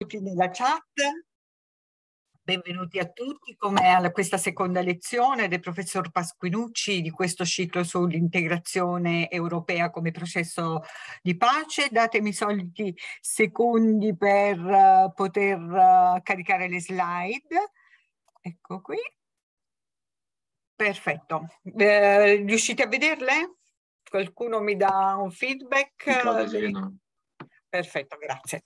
tutti nella chat. Benvenuti a tutti, come a questa seconda lezione del professor Pasquinucci di questo ciclo sull'integrazione europea come processo di pace. Datemi i soliti secondi per uh, poter uh, caricare le slide. Ecco qui. Perfetto. Eh, riuscite a vederle? Qualcuno mi dà un feedback? No, Perfetto, grazie.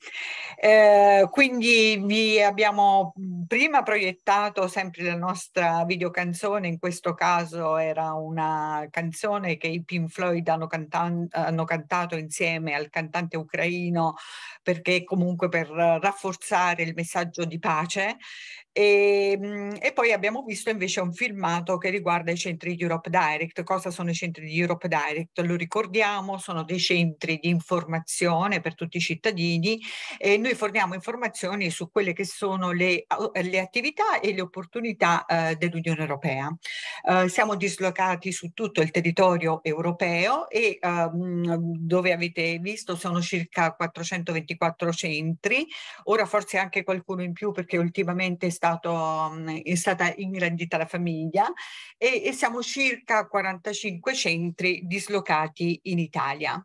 Eh, quindi vi abbiamo prima proiettato sempre la nostra videocanzone, in questo caso era una canzone che i Pink Floyd hanno, cantan hanno cantato insieme al cantante ucraino perché comunque per rafforzare il messaggio di pace e, ehm, e, poi abbiamo visto invece un filmato che riguarda i centri di Europe Direct. Cosa sono i centri di Europe Direct? Lo ricordiamo, sono dei centri di informazione per tutti i cittadini e noi forniamo informazioni su quelle che sono le, le attività e le opportunità eh, dell'Unione Europea. Eh, siamo dislocati su tutto il territorio europeo e ehm, dove avete visto sono circa 424 centri, ora forse anche qualcuno in più perché ultimamente sta stato, è stata ingrandita la famiglia e, e siamo circa 45 centri dislocati in Italia.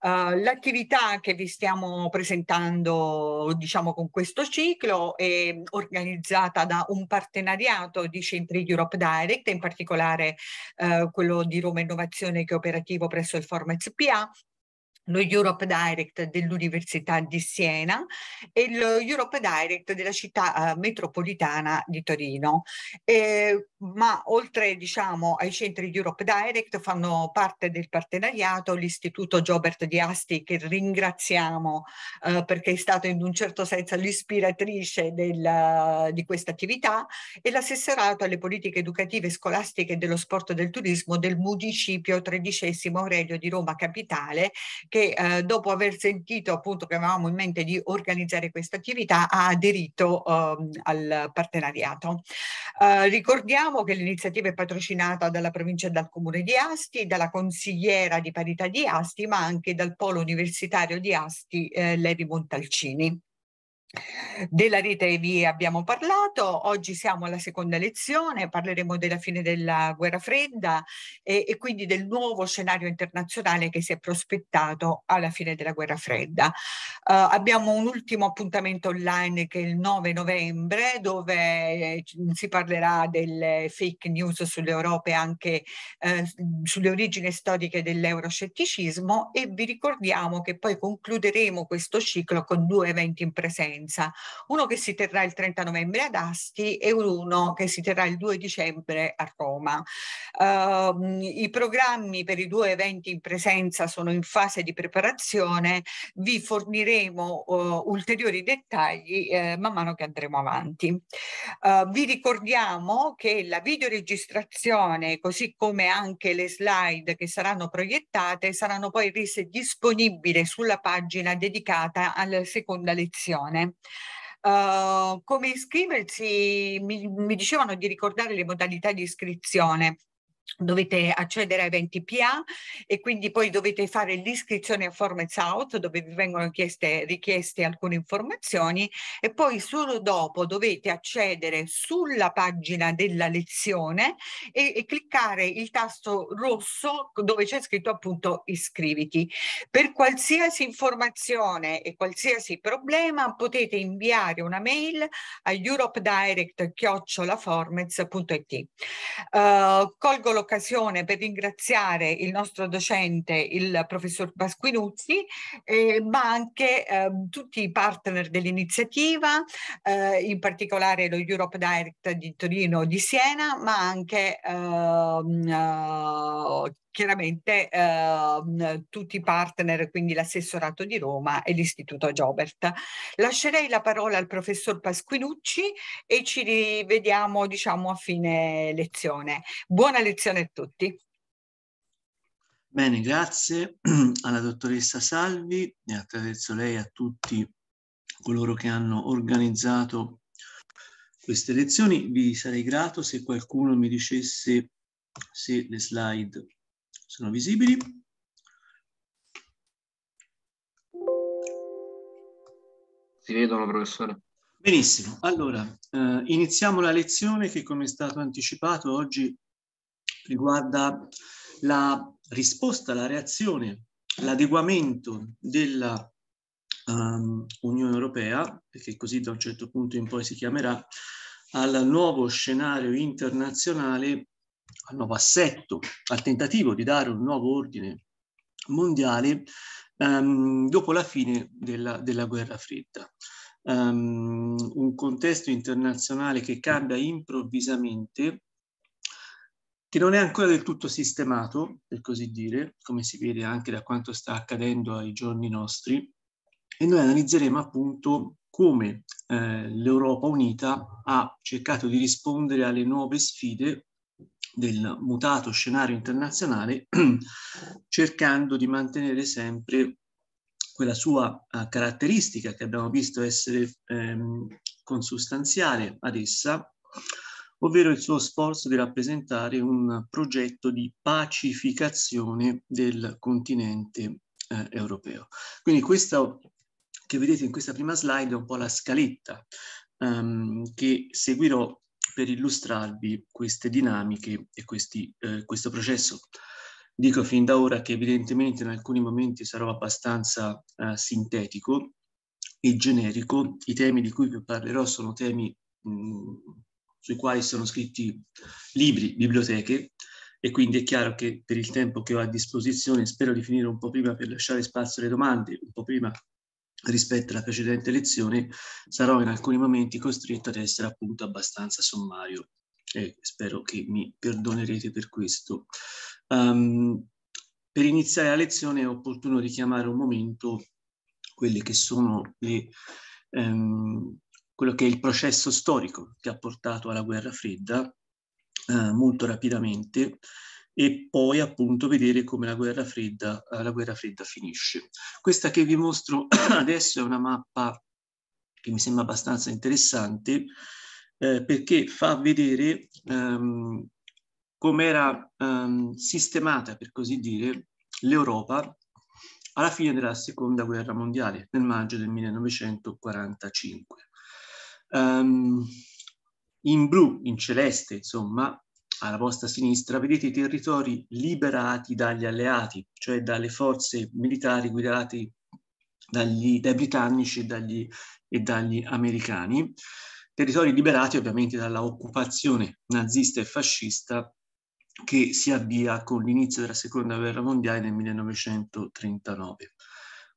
Uh, l'attività che vi stiamo presentando, diciamo, con questo ciclo è organizzata da un partenariato di centri Europe Direct, in particolare uh, quello di Roma Innovazione che è operativo presso il Forma SPA lo Europe Direct dell'Università di Siena e lo Europe Direct della città eh, metropolitana di Torino. Eh, ma oltre diciamo, ai centri di Europe Direct fanno parte del partenariato l'Istituto Giobert di Asti che ringraziamo eh, perché è stato in un certo senso l'ispiratrice del, eh, di questa attività e l'assessorato alle politiche educative scolastiche dello sport e del turismo del municipio tredicesimo Aurelio di Roma Capitale che eh, dopo aver sentito appunto che avevamo in mente di organizzare questa attività ha aderito eh, al partenariato. Eh, ricordiamo Ricordiamo che l'iniziativa è patrocinata dalla provincia e dal comune di Asti, dalla consigliera di parità di Asti, ma anche dal polo universitario di Asti eh, Levi Montalcini. Della rete vi abbiamo parlato, oggi siamo alla seconda lezione, parleremo della fine della guerra fredda e, e, quindi del nuovo scenario internazionale che si è prospettato alla fine della guerra fredda. Uh, abbiamo un ultimo appuntamento online che è il 9 novembre dove eh, si parlerà delle fake news sull'Europa e anche eh, sulle origini storiche dell'euroscetticismo e vi ricordiamo che poi concluderemo questo ciclo con due eventi in presenza conferenza, uno che si terrà il 30 novembre ad Asti e uno che si terrà il 2 dicembre a Roma. Uh, I programmi per i due eventi in presenza sono in fase di preparazione, vi forniremo uh, ulteriori dettagli uh, man mano che andremo avanti. Ehm, vi ricordiamo che la videoregistrazione, così come anche le slide che saranno proiettate, saranno poi rese disponibili sulla pagina dedicata alla seconda lezione. Uh, come iscriversi? Mi, mi, dicevano di ricordare le modalità di iscrizione dovete accedere ai 20 PA e quindi poi dovete fare l'iscrizione a Formats Out dove vi vengono chieste, richieste alcune informazioni e poi solo dopo dovete accedere sulla pagina della lezione e, e cliccare il tasto rosso dove c'è scritto appunto iscriviti. Per qualsiasi informazione e qualsiasi problema potete inviare una mail a europedirect.it. Uh, eh, colgo l'occasione per ringraziare il nostro docente, il professor Pasquinuzzi, eh, ma anche eh, tutti i partner dell'iniziativa, eh, in particolare lo Europe Direct di Torino e di Siena, ma anche ehm, eh, chiaramente eh, tutti i partner, quindi l'assessorato di Roma e l'Istituto Giobert. Lascerei la parola al professor Pasquinucci e ci rivediamo diciamo a fine lezione. Buona lezione a tutti. Bene, grazie alla dottoressa Salvi e attraverso lei a tutti coloro che hanno organizzato queste lezioni. Vi sarei grato se qualcuno mi dicesse se le slide sono visibili. Si vedono, professore. Benissimo, allora eh, iniziamo la lezione che come è stato anticipato oggi riguarda la risposta, la reazione, l'adeguamento della um, Unione Europea, perché così da un certo punto in poi si chiamerà, al nuovo scenario internazionale al nuovo assetto, al tentativo di dare un nuovo ordine mondiale um, dopo la fine della, della guerra fredda. Um, un contesto internazionale che cambia improvvisamente, che non è ancora del tutto sistemato, per così dire, come si vede anche da quanto sta accadendo ai giorni nostri, e noi analizzeremo appunto come eh, l'Europa unita ha cercato di rispondere alle nuove sfide del mutato scenario internazionale, cercando di mantenere sempre quella sua uh, caratteristica che abbiamo visto essere ehm, consustanziale ad essa, ovvero il suo sforzo di rappresentare un progetto di pacificazione del continente eh, europeo. Quindi questo che vedete in questa prima slide è un po' la scaletta um, che seguirò per illustrarvi queste dinamiche e questi, eh, questo processo. Dico fin da ora che evidentemente in alcuni momenti sarò abbastanza eh, sintetico e generico. I temi di cui vi parlerò sono temi mh, mm, sui quali sono scritti libri, biblioteche, e quindi è chiaro che per il tempo che ho a disposizione spero di finire un po' prima per lasciare spazio alle domande, un po' prima rispetto alla precedente lezione sarò in alcuni momenti costretto ad essere appunto abbastanza sommario e spero che mi perdonerete per questo. Um, per iniziare la lezione è opportuno richiamare un momento quelle che sono le, um, quello che è il processo storico che ha portato alla guerra fredda eh, molto rapidamente e poi appunto vedere come la guerra fredda, eh, la guerra fredda finisce. Questa che vi mostro adesso è una mappa che mi sembra abbastanza interessante eh, perché fa vedere ehm, come era ehm, sistemata, per così dire, l'Europa alla fine della seconda guerra mondiale, nel maggio del 1945. Um, ehm, in blu, in celeste, insomma, alla vostra sinistra, vedete i territori liberati dagli alleati, cioè dalle forze militari guidate dagli, dai britannici e dagli, e dagli americani, territori liberati ovviamente dalla occupazione nazista e fascista che si avvia con l'inizio della seconda guerra mondiale nel 1939.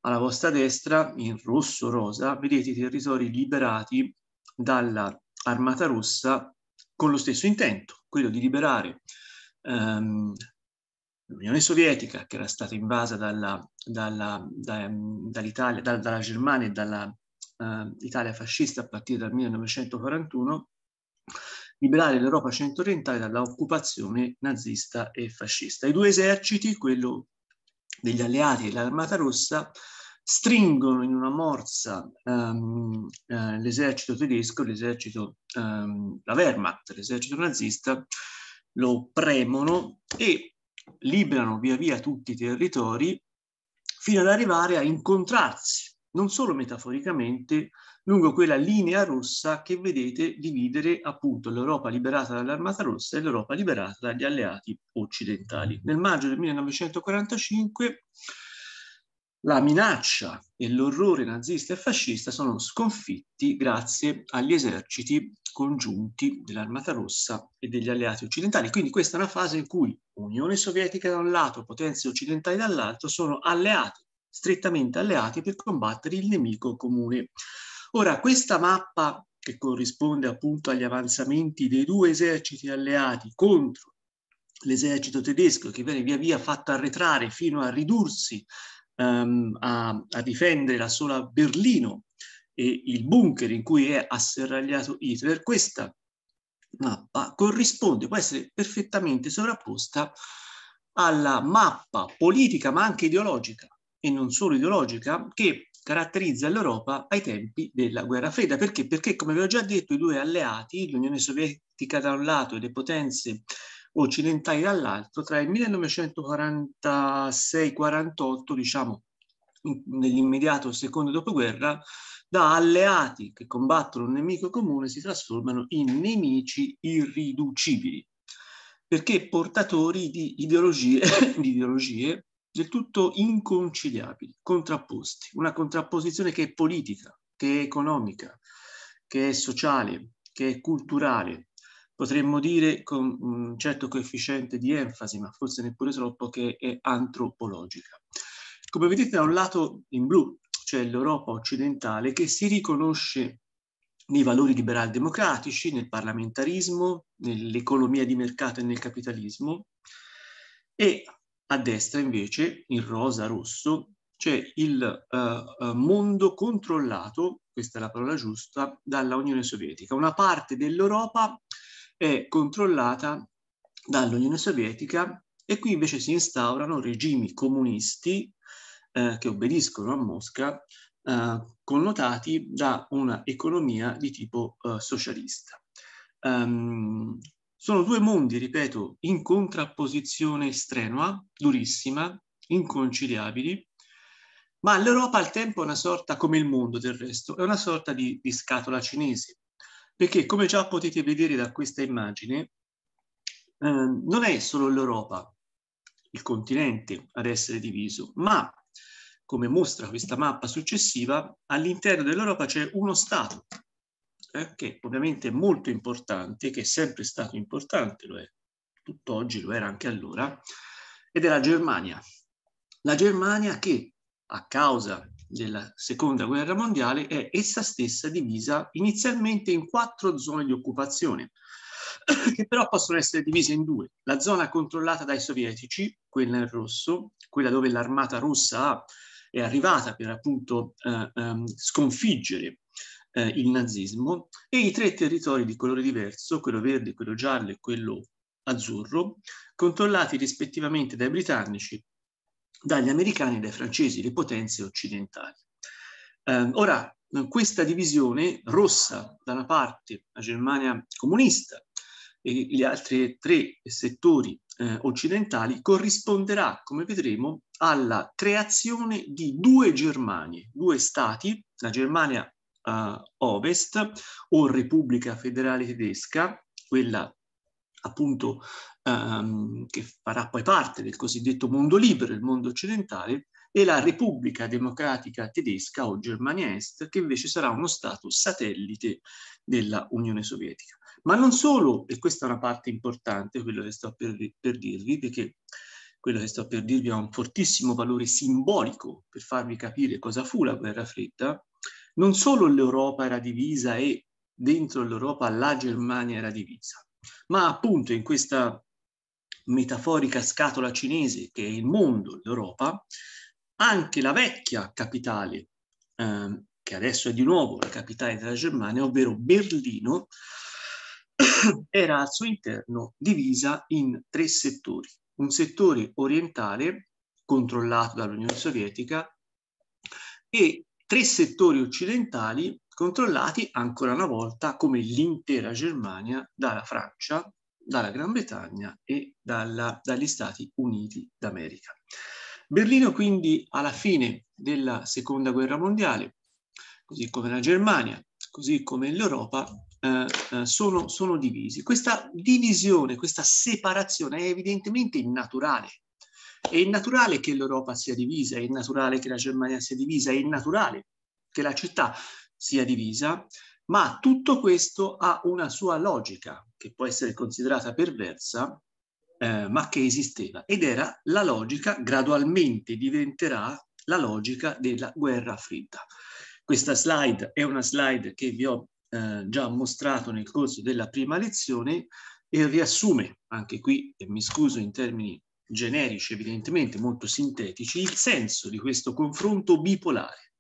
Alla vostra destra, in rosso-rosa, vedete i territori liberati dall'armata armata russa con lo stesso intento, quello di liberare ehm, l'Unione Sovietica, che era stata invasa dalla, dalla, da, ehm, dall'Italia, da, dalla Germania e dall'Italia eh, uh, fascista a partire dal 1941, liberare l'Europa centro-orientale dall'occupazione nazista e fascista. I due eserciti, quello degli alleati e l'Armata Rossa, stringono in una morsa um, eh, l'esercito tedesco, l'esercito, um, la Wehrmacht, l'esercito nazista, lo premono e liberano via via tutti i territori fino ad arrivare a incontrarsi, non solo metaforicamente, lungo quella linea rossa che vedete dividere appunto l'Europa liberata dall'Armata Rossa e l'Europa liberata dagli alleati occidentali. Nel maggio del 1945 la minaccia e l'orrore nazista e fascista sono sconfitti grazie agli eserciti congiunti dell'Armata Rossa e degli alleati occidentali. Quindi questa è una fase in cui Unione Sovietica da un lato, potenze occidentali dall'altro, sono alleati, strettamente alleati per combattere il nemico comune. Ora, questa mappa che corrisponde appunto agli avanzamenti dei due eserciti alleati contro l'esercito tedesco che viene via via fatto arretrare fino a ridursi um, a, a, difendere la sola Berlino e il bunker in cui è asserragliato Hitler, questa mappa corrisponde, può essere perfettamente sovrapposta alla mappa politica ma anche ideologica e non solo ideologica che caratterizza l'Europa ai tempi della guerra fredda. Perché? Perché, come vi ho già detto, i due alleati, l'Unione Sovietica da un lato e le potenze occidentali dall'altro, tra il 1946-48, diciamo nell'immediato secondo dopoguerra, da alleati che combattono un nemico comune si trasformano in nemici irriducibili, perché portatori di ideologie, di ideologie del tutto inconciliabili, contrapposti, una contrapposizione che è politica, che è economica, che è sociale, che è culturale, potremmo dire con un certo coefficiente di enfasi, ma forse neppure troppo, che è antropologica. Come vedete da un lato in blu c'è l'Europa occidentale che si riconosce nei valori liberal democratici, nel parlamentarismo, nell'economia di mercato e nel capitalismo, e a destra invece, in rosa-rosso, c'è il uh, mondo controllato, questa è la parola giusta, dalla Unione Sovietica, una parte dell'Europa è controllata dall'Unione Sovietica e qui invece si instaurano regimi comunisti eh, che obbediscono a Mosca, eh, connotati da una economia di tipo eh, socialista. Um, sono due mondi, ripeto, in contrapposizione strenua, durissima, inconciliabili, ma l'Europa al tempo è una sorta, come il mondo del resto, è una sorta di, di scatola cinese, perché come già potete vedere da questa immagine, eh, non è solo l'Europa, il continente ad essere diviso, ma come mostra questa mappa successiva, all'interno dell'Europa c'è uno Stato, eh, che ovviamente è molto importante, che è sempre stato importante, lo è tutt'oggi, lo era anche allora, ed è la Germania. La Germania che a causa della seconda guerra mondiale è essa stessa divisa inizialmente in quattro zone di occupazione, che però possono essere divise in due. La zona controllata dai sovietici, quella in rosso, quella dove l'armata russa è arrivata per appunto eh, ehm, sconfiggere eh, il nazismo, e i tre territori di colore diverso, quello verde, quello giallo e quello azzurro, controllati rispettivamente dai britannici, dagli americani e dai francesi, le potenze occidentali. Eh, ora, questa divisione rossa, da una parte la Germania comunista e gli altri tre settori eh, occidentali, corrisponderà, come vedremo, alla creazione di due Germanie, due stati, la Germania eh, Ovest o Repubblica Federale Tedesca, quella appunto ehm, che farà poi parte del cosiddetto mondo libero, il mondo occidentale, e la Repubblica Democratica Tedesca o Germania Est, che invece sarà uno Stato satellite della Unione Sovietica. Ma non solo, e questa è una parte importante, quello che sto per, per dirvi, perché quello che sto per dirvi ha un fortissimo valore simbolico per farvi capire cosa fu la guerra fredda, non solo l'Europa era divisa e dentro l'Europa la Germania era divisa, ma appunto in questa metaforica scatola cinese che è il mondo, l'Europa, anche la vecchia capitale, eh, che adesso è di nuovo la capitale della Germania, ovvero Berlino, era al suo interno divisa in tre settori. Un settore orientale, controllato dall'Unione Sovietica, e tre settori occidentali controllati ancora una volta come l'intera Germania dalla Francia, dalla Gran Bretagna e dalla, dagli Stati Uniti d'America. Berlino quindi alla fine della Seconda Guerra Mondiale, così come la Germania, così come l'Europa, eh, eh sono, sono divisi. Questa divisione, questa separazione è evidentemente innaturale è innaturale che l'Europa sia divisa, è innaturale che la Germania sia divisa, è innaturale che la città sia divisa, ma tutto questo ha una sua logica che può essere considerata perversa, eh, ma che esisteva ed era la logica, gradualmente diventerà la logica della guerra fredda. Questa slide è una slide che vi ho eh, già mostrato nel corso della prima lezione e riassume, anche qui e mi scuso in termini generici evidentemente molto sintetici, il senso di questo confronto bipolare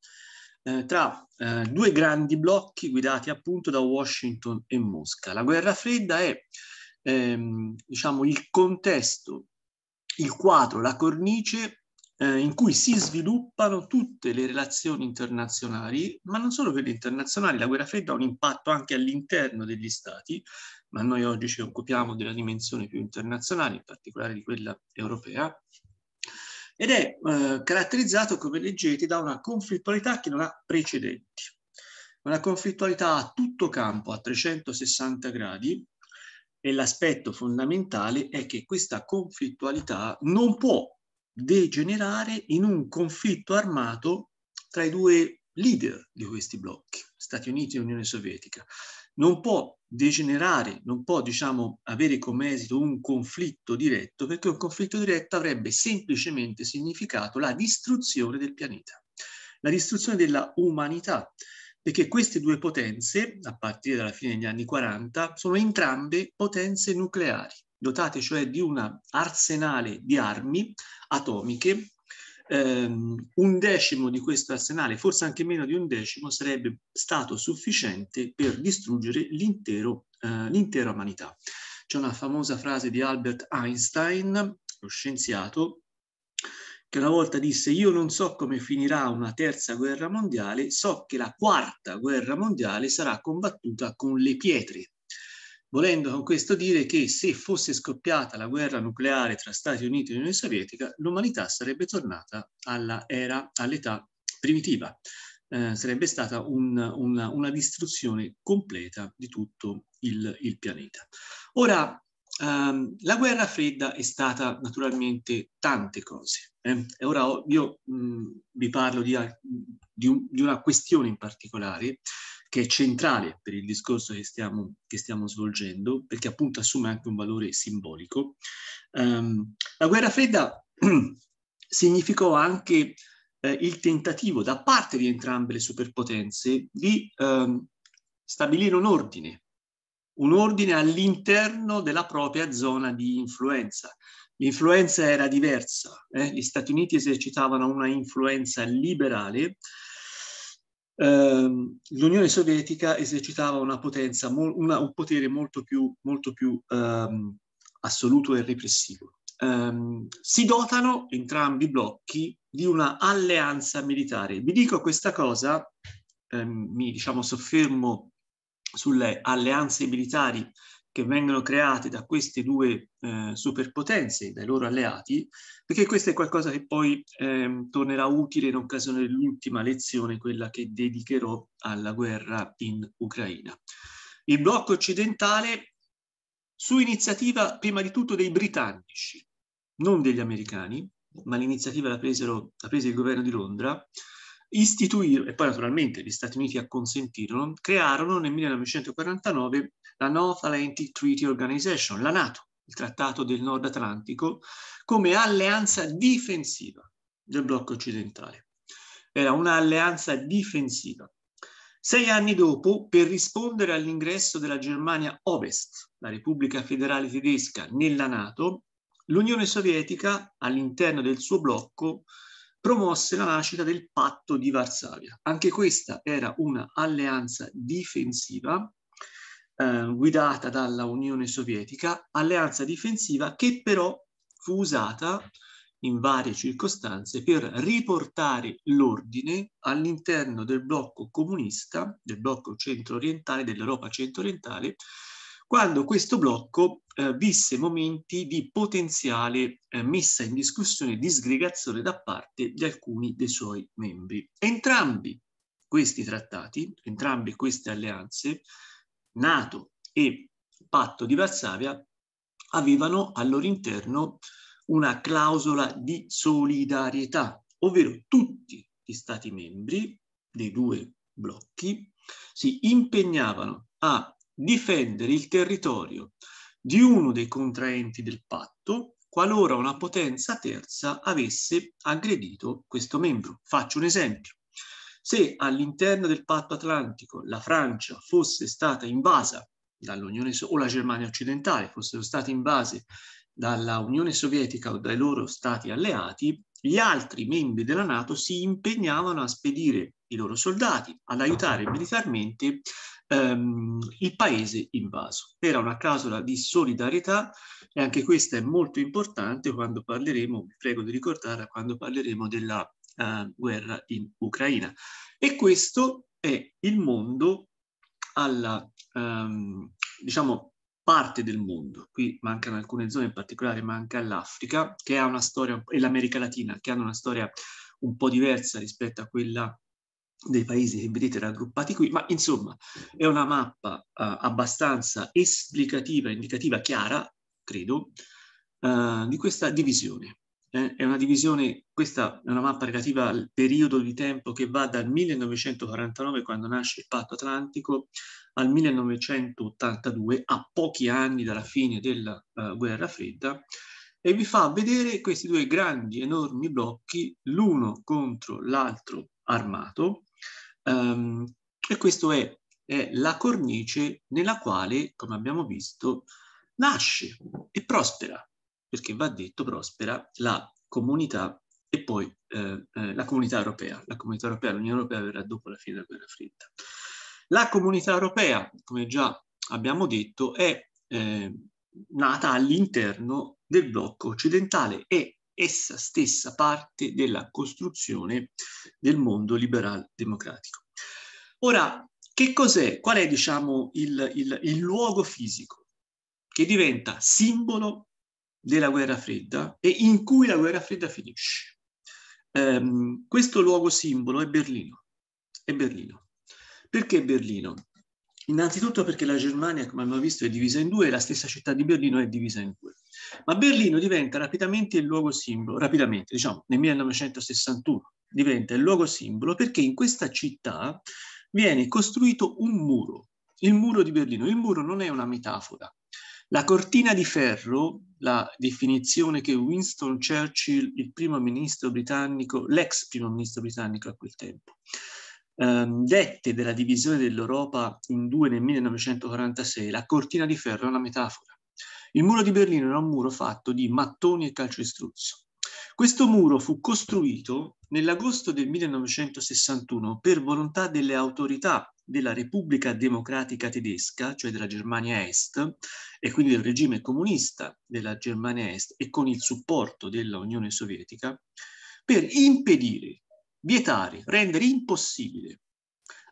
eh, tra eh, due grandi blocchi guidati appunto da Washington e Mosca. La guerra fredda è ehm, diciamo, il contesto, il quadro, la cornice eh, in cui si sviluppano tutte le relazioni internazionali, ma non solo quelle internazionali, la guerra fredda ha un impatto anche all'interno degli stati, ma noi oggi ci occupiamo della dimensione più internazionale, in particolare di quella europea, ed è eh, caratterizzato, come leggete, da una conflittualità che non ha precedenti, una conflittualità a tutto campo, a 360 gradi, e l'aspetto fondamentale è che questa conflittualità non può degenerare in un conflitto armato tra i due leader di questi blocchi, Stati Uniti e Unione Sovietica non può degenerare, non può diciamo, avere come esito un conflitto diretto, perché un conflitto diretto avrebbe semplicemente significato la distruzione del pianeta, la distruzione della umanità, perché queste due potenze, a partire dalla fine degli anni 40, sono entrambe potenze nucleari, dotate cioè di un arsenale di armi atomiche ehm, un decimo di questo arsenale, forse anche meno di un decimo, sarebbe stato sufficiente per distruggere l'intero, eh, l'intera umanità. C'è una famosa frase di Albert Einstein, lo scienziato, che una volta disse io non so come finirà una terza guerra mondiale, so che la quarta guerra mondiale sarà combattuta con le pietre volendo con questo dire che se fosse scoppiata la guerra nucleare tra Stati Uniti e Unione Sovietica, l'umanità sarebbe tornata all'età primitiva, eh, sarebbe stata un, una, una, distruzione completa di tutto il, il pianeta. Ora, Um, la guerra fredda è stata naturalmente tante cose eh? e ora ho, io mh, mm, vi parlo di, di, un, di, una questione in particolare che è centrale per il discorso che stiamo, che stiamo svolgendo perché appunto assume anche un valore simbolico. Um, la guerra fredda significò anche eh, il tentativo da parte di entrambe le superpotenze di um, stabilire un ordine un ordine all'interno della propria zona di influenza. L'influenza era diversa, eh? gli Stati Uniti esercitavano una influenza liberale, ehm, l'Unione Sovietica esercitava una potenza, una, un potere molto più, molto più ehm, assoluto e repressivo. Um, si dotano entrambi i blocchi di una alleanza militare. Vi dico questa cosa, um, mi diciamo, soffermo sulle alleanze militari che vengono create da queste due eh, superpotenze, dai loro alleati, perché questo è qualcosa che poi eh, tornerà utile in occasione dell'ultima lezione, quella che dedicherò alla guerra in Ucraina. Il blocco occidentale, su iniziativa prima di tutto dei britannici, non degli americani, ma l'iniziativa la, presero, la prese il governo di Londra, istituirono, e poi naturalmente gli Stati Uniti acconsentirono, crearono nel 1949 la North Atlantic Treaty Organization, la NATO, il Trattato del Nord Atlantico, come alleanza difensiva del blocco occidentale. Era un'alleanza difensiva. Sei anni dopo, per rispondere all'ingresso della Germania Ovest, la Repubblica Federale Tedesca, nella NATO, l'Unione Sovietica, all'interno del suo blocco, promosse la nascita del patto di Varsavia. Anche questa era un'alleanza difensiva eh, guidata dalla Unione Sovietica, alleanza difensiva che però fu usata in varie circostanze per riportare l'ordine all'interno del blocco comunista, del blocco centro-orientale, dell'Europa centro-orientale, quando questo blocco eh, visse momenti di potenziale eh, messa in discussione e disgregazione da parte di alcuni dei suoi membri. Entrambi questi trattati, entrambe queste alleanze, Nato e Patto di Varsavia, avevano al loro interno una clausola di solidarietà, ovvero tutti gli stati membri dei due blocchi si impegnavano a difendere il territorio di uno dei contraenti del patto qualora una potenza terza avesse aggredito questo membro. Faccio un esempio. Se all'interno del patto atlantico la Francia fosse stata invasa dall'Unione o la Germania occidentale fossero state invase dalla Unione Sovietica o dai loro stati alleati, gli altri membri della Nato si impegnavano a spedire i loro soldati ad aiutare militarmente ehm, il paese invaso. Era una clausola di solidarietà e anche questa è molto importante quando parleremo, vi prego di ricordarla, quando parleremo della eh, guerra in Ucraina. E questo è il mondo alla, ehm, diciamo, parte del mondo. Qui mancano alcune zone, in particolare manca l'Africa, che ha una storia, e l'America Latina, che hanno una storia un po' diversa rispetto a quella dei paesi che vedete raggruppati qui, ma insomma è una mappa uh, abbastanza esplicativa, indicativa, chiara, credo, uh, di questa divisione. Eh, è una divisione, questa è una mappa relativa al periodo di tempo che va dal 1949, quando nasce il patto atlantico, al 1982, a pochi anni dalla fine della uh, guerra fredda, e vi fa vedere questi due grandi, enormi blocchi, l'uno contro l'altro armato, Um, e questa è, è la cornice nella quale, come abbiamo visto, nasce e prospera, perché va detto prospera la comunità e poi eh, eh, la comunità europea. La comunità europea, l'Unione Europea verrà dopo la fine della guerra fredda. La comunità europea, come già abbiamo detto, è eh, nata all'interno del blocco occidentale e essa stessa parte della costruzione del mondo liberal-democratico. Ora, che cos'è? Qual è, diciamo, il, il, il luogo fisico che diventa simbolo della guerra fredda e in cui la guerra fredda finisce? Um, questo luogo simbolo è Berlino. È Berlino. Perché Berlino? Innanzitutto perché la Germania, come abbiamo visto, è divisa in due e la stessa città di Berlino è divisa in due. Ma Berlino diventa rapidamente il luogo simbolo, rapidamente, diciamo, nel 1961 diventa il luogo simbolo perché in questa città viene costruito un muro, il muro di Berlino. Il muro non è una metafora. La cortina di ferro, la definizione che Winston Churchill, il primo ministro britannico, l'ex primo ministro britannico a quel tempo, ehm, dette della divisione dell'Europa in due nel 1946, la cortina di ferro è una metafora. Il muro di Berlino era un muro fatto di mattoni e calcestruzzo. Questo muro fu costruito nell'agosto del 1961 per volontà delle autorità della Repubblica Democratica Tedesca, cioè della Germania Est, e quindi del regime comunista della Germania Est e con il supporto dell'Unione Sovietica, per impedire, vietare, rendere impossibile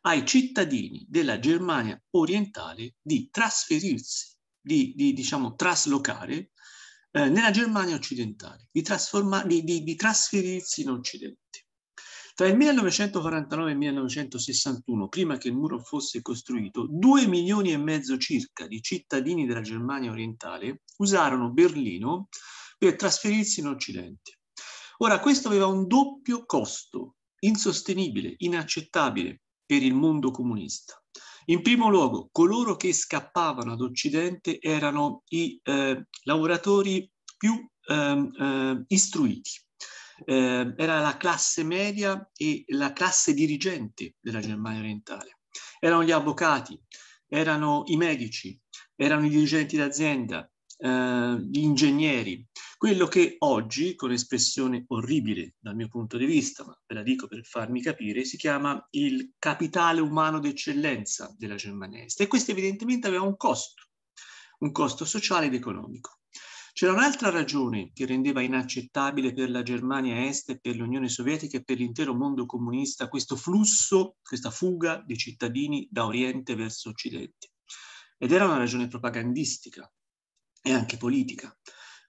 ai cittadini della Germania orientale di trasferirsi di, di diciamo, traslocare eh, nella Germania occidentale, di, di, di trasferirsi in Occidente. Tra il 1949 e il 1961, prima che il muro fosse costruito, due milioni e mezzo circa di cittadini della Germania orientale usarono Berlino per trasferirsi in Occidente. Ora, questo aveva un doppio costo insostenibile, inaccettabile per il mondo comunista. In primo luogo, coloro che scappavano ad Occidente erano i eh, lavoratori più ehm, ehm, eh, istruiti. era la classe media e la classe dirigente della Germania orientale. Erano gli avvocati, erano i medici, erano i dirigenti d'azienda, eh, gli ingegneri, quello che oggi, con espressione orribile dal mio punto di vista, ma ve la dico per farmi capire, si chiama il capitale umano d'eccellenza della Germania Est. E questo evidentemente aveva un costo, un costo sociale ed economico. C'era un'altra ragione che rendeva inaccettabile per la Germania Est e per l'Unione Sovietica e per l'intero mondo comunista questo flusso, questa fuga di cittadini da Oriente verso Occidente. Ed era una ragione propagandistica e anche politica,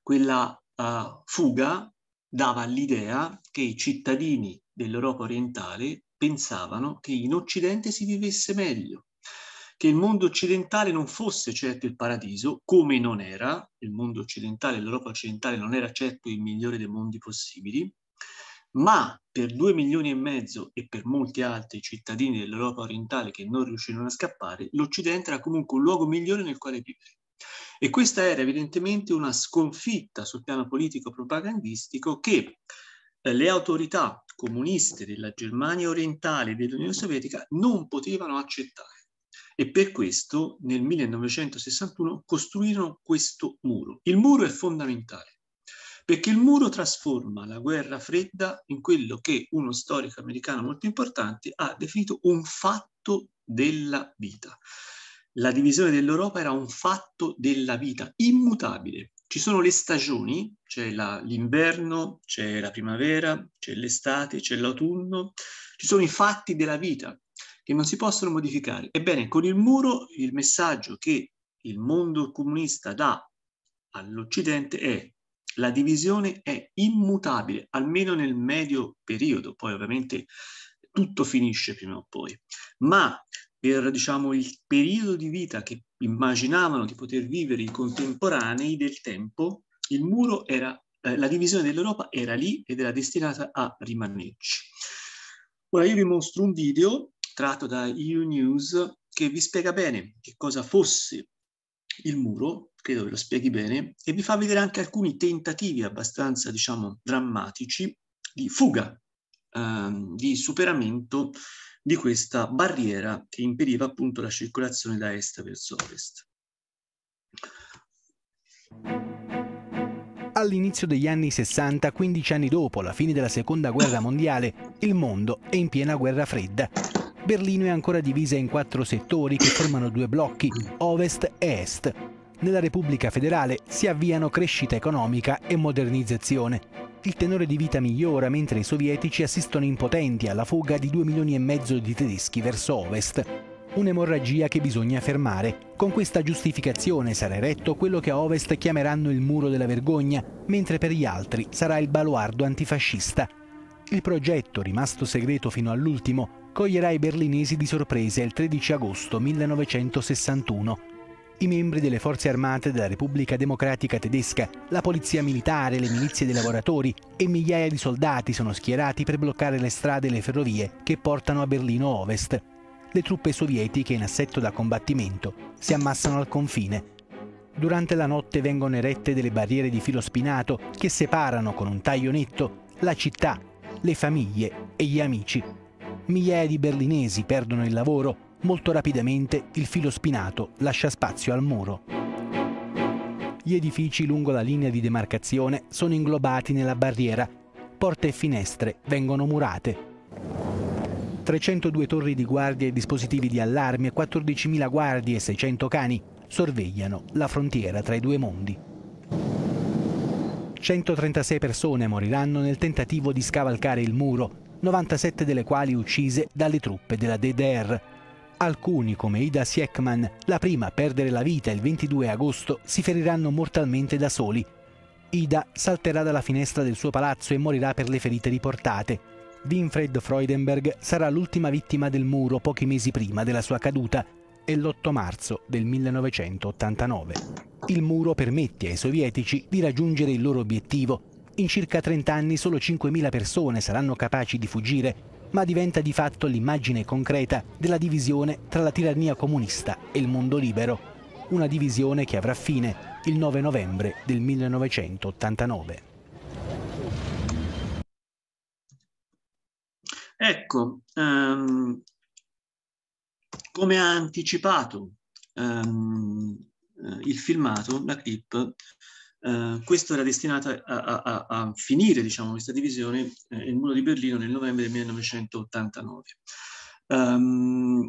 quella uh, fuga dava l'idea che i cittadini dell'Europa orientale pensavano che in Occidente si vivesse meglio, che il mondo occidentale non fosse certo il paradiso, come non era, il mondo occidentale, l'Europa occidentale non era certo il migliore dei mondi possibili, ma per due milioni e mezzo e per molti altri cittadini dell'Europa orientale che non riuscirono a scappare, l'Occidente era comunque un luogo migliore nel quale vivere. E questa era evidentemente una sconfitta sul piano politico propagandistico che eh, le autorità comuniste della Germania orientale e dell'Unione Sovietica non potevano accettare. E per questo nel 1961 costruirono questo muro. Il muro è fondamentale perché il muro trasforma la guerra fredda in quello che uno storico americano molto importante ha definito un fatto della vita la divisione dell'Europa era un fatto della vita, immutabile. Ci sono le stagioni, c'è la, l'inverno, c'è la primavera, c'è l'estate, c'è l'autunno, ci sono i fatti della vita che non si possono modificare. Ebbene, con il muro il messaggio che il mondo comunista dà all'Occidente è la divisione è immutabile, almeno nel medio periodo, poi ovviamente tutto finisce prima o poi, ma per diciamo, il periodo di vita che immaginavano di poter vivere i contemporanei del tempo, il muro era, eh, la divisione dell'Europa era lì ed era destinata a rimanerci. Ora io vi mostro un video tratto da EU News che vi spiega bene che cosa fosse il muro, credo ve lo spieghi bene, e vi fa vedere anche alcuni tentativi abbastanza, diciamo, drammatici di fuga, ehm, di superamento di questa barriera che impediva appunto la circolazione da est verso ovest. All'inizio degli anni 60, 15 anni dopo la fine della Seconda Guerra Mondiale, il mondo è in piena guerra fredda. Berlino è ancora divisa in quattro settori che formano due blocchi, ovest e est. Nella Repubblica federale si avviano crescita economica e modernizzazione il tenore di vita migliora mentre i sovietici assistono impotenti alla fuga di 2 milioni e mezzo di tedeschi verso ovest. Un'emorragia che bisogna fermare. Con questa giustificazione sarà eretto quello che a ovest chiameranno il muro della vergogna, mentre per gli altri sarà il baluardo antifascista. Il progetto, rimasto segreto fino all'ultimo, coglierà i berlinesi di sorpresa il 13 agosto 1961 i membri delle forze armate della Repubblica Democratica Tedesca, la polizia militare, le milizie dei lavoratori e migliaia di soldati sono schierati per bloccare le strade e le ferrovie che portano a Berlino Ovest. Le truppe sovietiche in assetto da combattimento si ammassano al confine. Durante la notte vengono erette delle barriere di filo spinato che separano con un taglio netto la città, le famiglie e gli amici. Migliaia di berlinesi perdono il lavoro Molto rapidamente il filo spinato lascia spazio al muro. Gli edifici lungo la linea di demarcazione sono inglobati nella barriera, porte e finestre vengono murate. 302 torri di guardia e dispositivi di allarme, 14.000 guardie e 600 cani sorvegliano la frontiera tra i due mondi. 136 persone moriranno nel tentativo di scavalcare il muro, 97 delle quali uccise dalle truppe della DDR. Alcuni, come Ida Siekman, la prima a perdere la vita il 22 agosto, si feriranno mortalmente da soli. Ida salterà dalla finestra del suo palazzo e morirà per le ferite riportate. Winfred Freudenberg sarà l'ultima vittima del muro pochi mesi prima della sua caduta, è l'8 marzo del 1989. Il muro permette ai sovietici di raggiungere il loro obiettivo. In circa 30 anni solo 5.000 persone saranno capaci di fuggire ma diventa di fatto l'immagine concreta della divisione tra la tirannia comunista e il mondo libero, una divisione che avrà fine il 9 novembre del 1989. Ecco, um, come ha anticipato um, il filmato, la clip, eh, questo era destinato a, a, a finire diciamo, questa divisione, eh, il muro di Berlino, nel novembre del 1989. Um, ehm,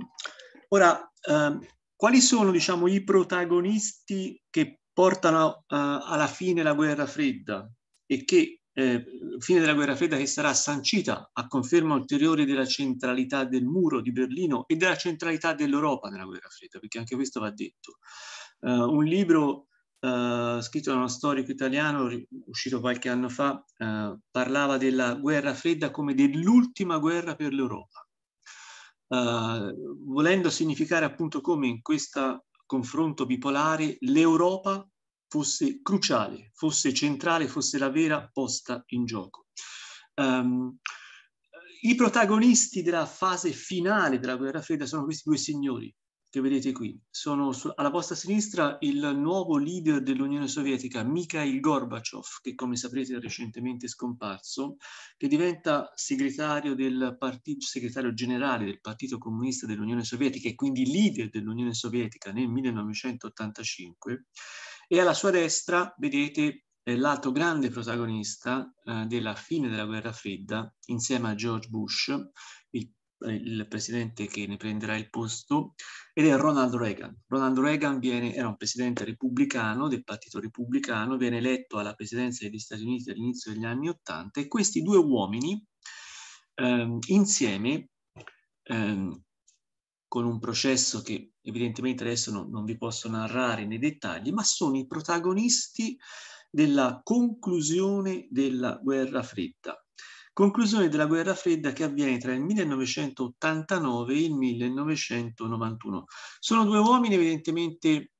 ora, uh, quali sono diciamo, i protagonisti che portano uh, alla fine la guerra fredda e che eh, fine della guerra fredda che sarà sancita a conferma ulteriore della centralità del muro di Berlino e della centralità dell'Europa nella guerra fredda, perché anche questo va detto. Eh, un libro eh, scritto da uno storico italiano, uscito qualche anno fa, eh, parlava della guerra fredda come dell'ultima guerra per l'Europa, eh, volendo significare appunto come in questo confronto bipolare l'Europa fosse cruciale, fosse centrale, fosse la vera posta in gioco. Um, I protagonisti della fase finale della guerra fredda sono questi due signori, che vedete qui. Sono su, alla vostra sinistra il nuovo leader dell'Unione Sovietica, Mikhail Gorbachev, che come saprete è recentemente scomparso, che diventa segretario, del partito, segretario generale del Partito Comunista dell'Unione Sovietica e quindi leader dell'Unione Sovietica nel 1985. E alla sua destra vedete l'altro grande protagonista eh, della fine della guerra fredda, insieme a George Bush, eh, il presidente che ne prenderà il posto ed è Ronald Reagan. Ronald Reagan viene, era un presidente repubblicano del Partito Repubblicano, viene eletto alla presidenza degli Stati Uniti all'inizio degli anni Ottanta e questi due uomini ehm, insieme ehm, con un processo che evidentemente adesso non, non vi posso narrare nei dettagli, ma sono i protagonisti della conclusione della guerra fredda Conclusione della guerra fredda che avviene tra il 1989 e il 1991. Sono due uomini evidentemente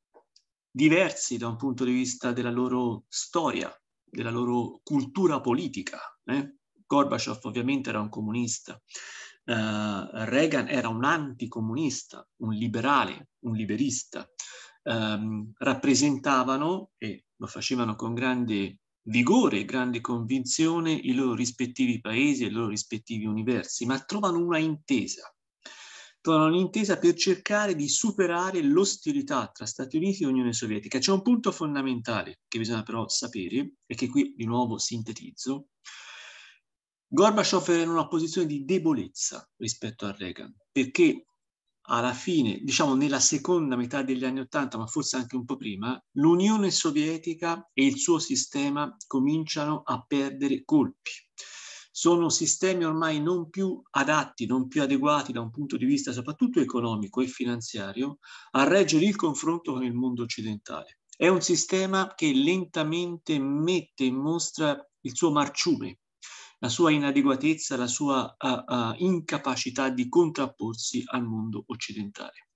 diversi da un punto di vista della loro storia, della loro cultura politica. Eh? Gorbaciov ovviamente era un comunista, Uh, Reagan era un anticomunista, un liberale, un liberista, um, rappresentavano, e lo facevano con grande vigore e grande convinzione i loro rispettivi paesi e i loro rispettivi universi, ma trovano una intesa. Trovano un'intesa per cercare di superare l'ostilità tra Stati Uniti e Unione Sovietica. C'è un punto fondamentale che bisogna però sapere, e che qui di nuovo sintetizzo. Gorbaciov era in una posizione di debolezza rispetto a Reagan, perché alla fine, diciamo nella seconda metà degli anni Ottanta, ma forse anche un po' prima, l'Unione Sovietica e il suo sistema cominciano a perdere colpi. Sono sistemi ormai non più adatti, non più adeguati da un punto di vista soprattutto economico e finanziario a reggere il confronto con il mondo occidentale. È un sistema che lentamente mette in mostra il suo marciume, la sua inadeguatezza, la sua uh, uh, incapacità di contrapporsi al mondo occidentale.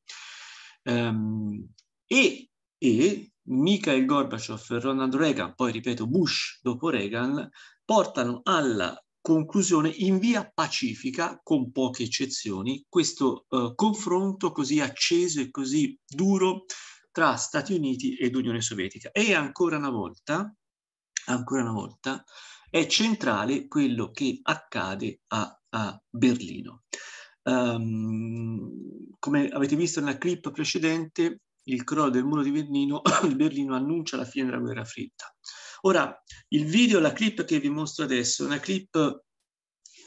Um, e, e Mikhail Gorbachev e Ronald Reagan, poi ripeto Bush dopo Reagan, portano alla conclusione in via pacifica, con poche eccezioni, questo uh, confronto così acceso e così duro tra Stati Uniti ed Unione Sovietica. E ancora una volta, ancora una volta, è centrale quello che accade a, a Berlino. Um, come avete visto nella clip precedente, il crollo del muro di Berlino, Berlino annuncia la fine della guerra fredda. Ora, il video, la clip che vi mostro adesso, è una clip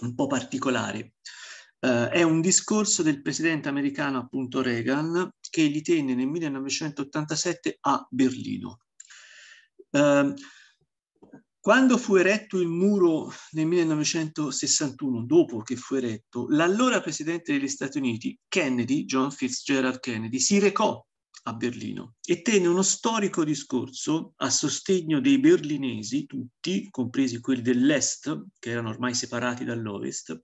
un po' particolare. Uh, è un discorso del presidente americano, appunto Reagan, che li tenne nel 1987 a Berlino. Uh, quando fu eretto il muro nel 1961, dopo che fu eretto, l'allora presidente degli Stati Uniti, Kennedy, John Fitzgerald Kennedy, si recò a Berlino e tenne uno storico discorso a sostegno dei berlinesi, tutti, compresi quelli dell'est, che erano ormai separati dall'ovest,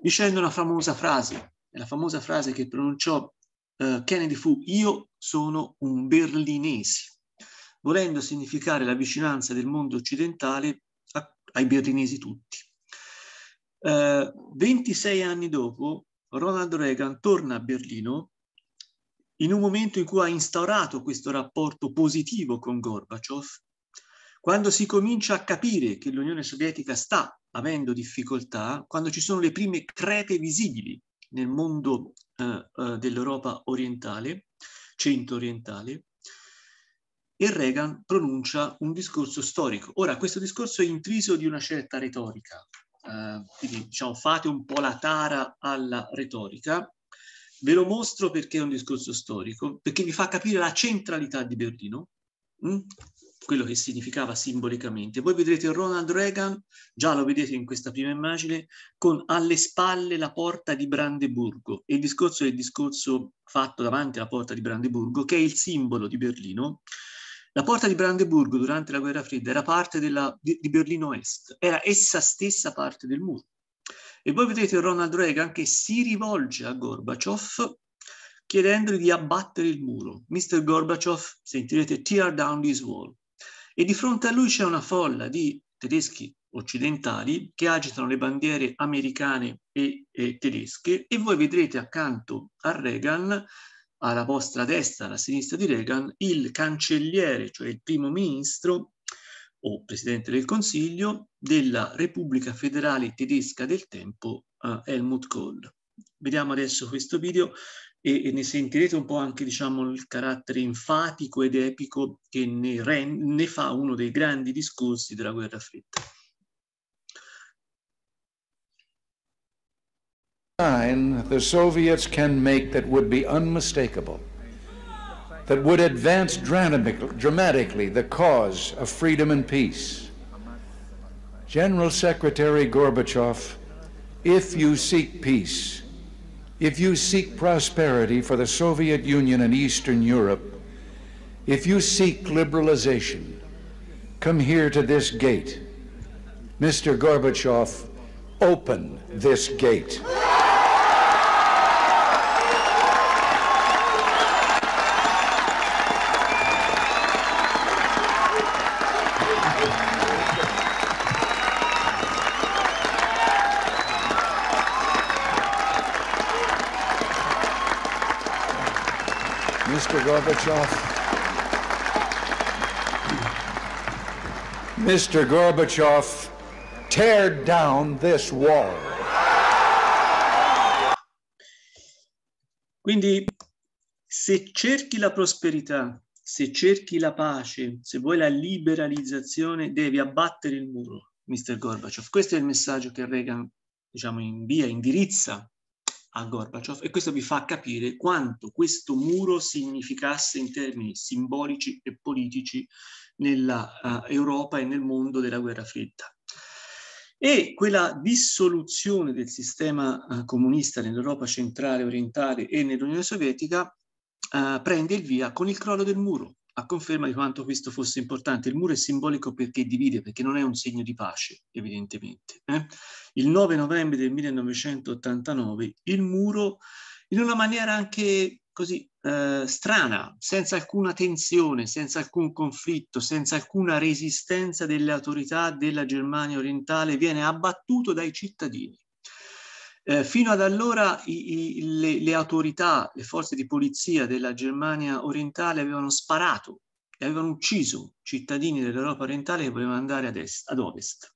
dicendo una famosa frase. La famosa frase che pronunciò uh, Kennedy fu: Io sono un berlinese volendo significare la vicinanza del mondo occidentale a, ai berlinesi tutti. Eh, 26 anni dopo, Ronald Reagan torna a Berlino in un momento in cui ha instaurato questo rapporto positivo con Gorbaciov, quando si comincia a capire che l'Unione Sovietica sta avendo difficoltà, quando ci sono le prime crepe visibili nel mondo eh, eh dell'Europa orientale, centro-orientale, e Reagan pronuncia un discorso storico. Ora, questo discorso è intriso di una certa retorica, eh, quindi diciamo, fate un po' la tara alla retorica. Ve lo mostro perché è un discorso storico, perché vi fa capire la centralità di Berlino, mh? Mm? quello che significava simbolicamente. Voi vedrete Ronald Reagan, già lo vedete in questa prima immagine, con alle spalle la porta di Brandeburgo. E il discorso è il discorso fatto davanti alla porta di Brandeburgo, che è il simbolo di Berlino, la porta di Brandeburgo durante la guerra fredda era parte della, di, di Berlino Est, era essa stessa parte del muro. E voi vedete Ronald Reagan che si rivolge a Gorbaciov chiedendogli di abbattere il muro. Mr. Gorbaciov, sentirete, tear down this wall. E di fronte a lui c'è una folla di tedeschi occidentali che agitano le bandiere americane e, e tedesche e voi vedrete accanto a Reagan alla vostra destra, alla sinistra di Reagan, il cancelliere, cioè il primo ministro o presidente del Consiglio della Repubblica Federale Tedesca del tempo, eh, Helmut Kohl. Vediamo adesso questo video e, e, ne sentirete un po' anche diciamo, il carattere enfatico ed epico che ne, ne fa uno dei grandi discorsi della guerra fredda. sign the Soviets can make that would be unmistakable, that would advance dramatically the cause of freedom and peace. General Secretary Gorbachev, if you seek peace, if you seek prosperity for the Soviet Union and Eastern Europe, if you seek liberalization, come here to this gate. Mr. Gorbachev, open this gate. Gorbachev. Mr. Gorbachev, tear down this wall. Quindi, se cerchi la prosperità, se cerchi la pace, se vuoi la liberalizzazione, devi abbattere il muro, Mr. Gorbachev. Questo è il messaggio che Reagan, diciamo, invia, indirizza a Gorbaciov e questo vi fa capire quanto questo muro significasse in termini simbolici e politici nell'Europa eh, uh, e nel mondo della guerra fredda. E quella dissoluzione del sistema uh, comunista nell'Europa centrale, orientale e nell'Unione Sovietica uh, prende il via con il crollo del muro a conferma di quanto questo fosse importante. Il muro è simbolico perché divide, perché non è un segno di pace, evidentemente. Eh? Il 9 novembre del 1989 il muro, in una maniera anche così eh, strana, senza alcuna tensione, senza alcun conflitto, senza alcuna resistenza delle autorità della Germania orientale, viene abbattuto dai cittadini. Eh, fino ad allora i, i, le, le, autorità, le forze di polizia della Germania orientale avevano sparato e avevano ucciso cittadini dell'Europa orientale che volevano andare ad, est, ad ovest.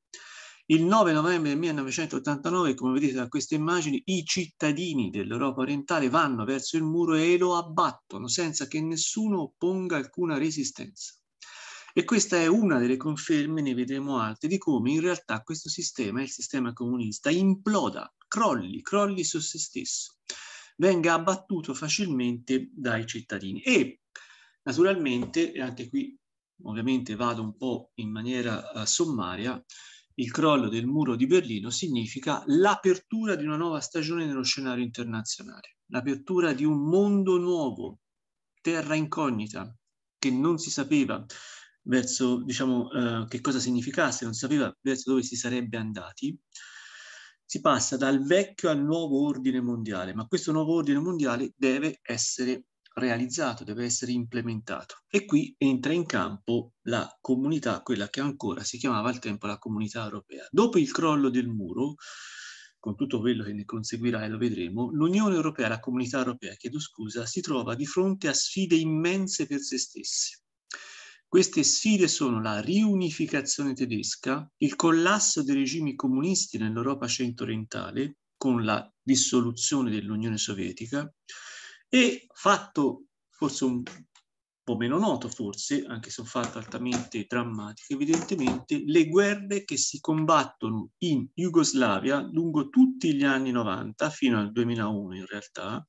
Il 9 novembre 1989, come vedete da queste immagini, i cittadini dell'Europa orientale vanno verso il muro e lo abbattono senza che nessuno opponga alcuna resistenza. E questa è una delle conferme, ne vedremo altre, di come in realtà questo sistema, il sistema comunista, imploda, crolli, crolli su se stesso, venga abbattuto facilmente dai cittadini. E naturalmente, e anche qui ovviamente vado un po' in maniera uh, sommaria, il crollo del muro di Berlino significa l'apertura di una nuova stagione nello scenario internazionale, l'apertura di un mondo nuovo, terra incognita, che non si sapeva, verso diciamo, eh, che cosa significasse, non sapeva verso dove si sarebbe andati, si passa dal vecchio al nuovo ordine mondiale, ma questo nuovo ordine mondiale deve essere realizzato, deve essere implementato. E qui entra in campo la comunità, quella che ancora si chiamava al tempo la comunità europea. Dopo il crollo del muro, con tutto quello che ne conseguirà e lo vedremo, l'Unione Europea, la comunità europea, chiedo scusa, si trova di fronte a sfide immense per se stesse. Queste sfide sono la riunificazione tedesca, il collasso dei regimi comunisti nell'Europa centro-orientale con la dissoluzione dell'Unione Sovietica e fatto forse un po' meno noto forse, anche se un fatto altamente drammatico evidentemente, le guerre che si combattono in Jugoslavia lungo tutti gli anni 90 fino al 2001 in realtà,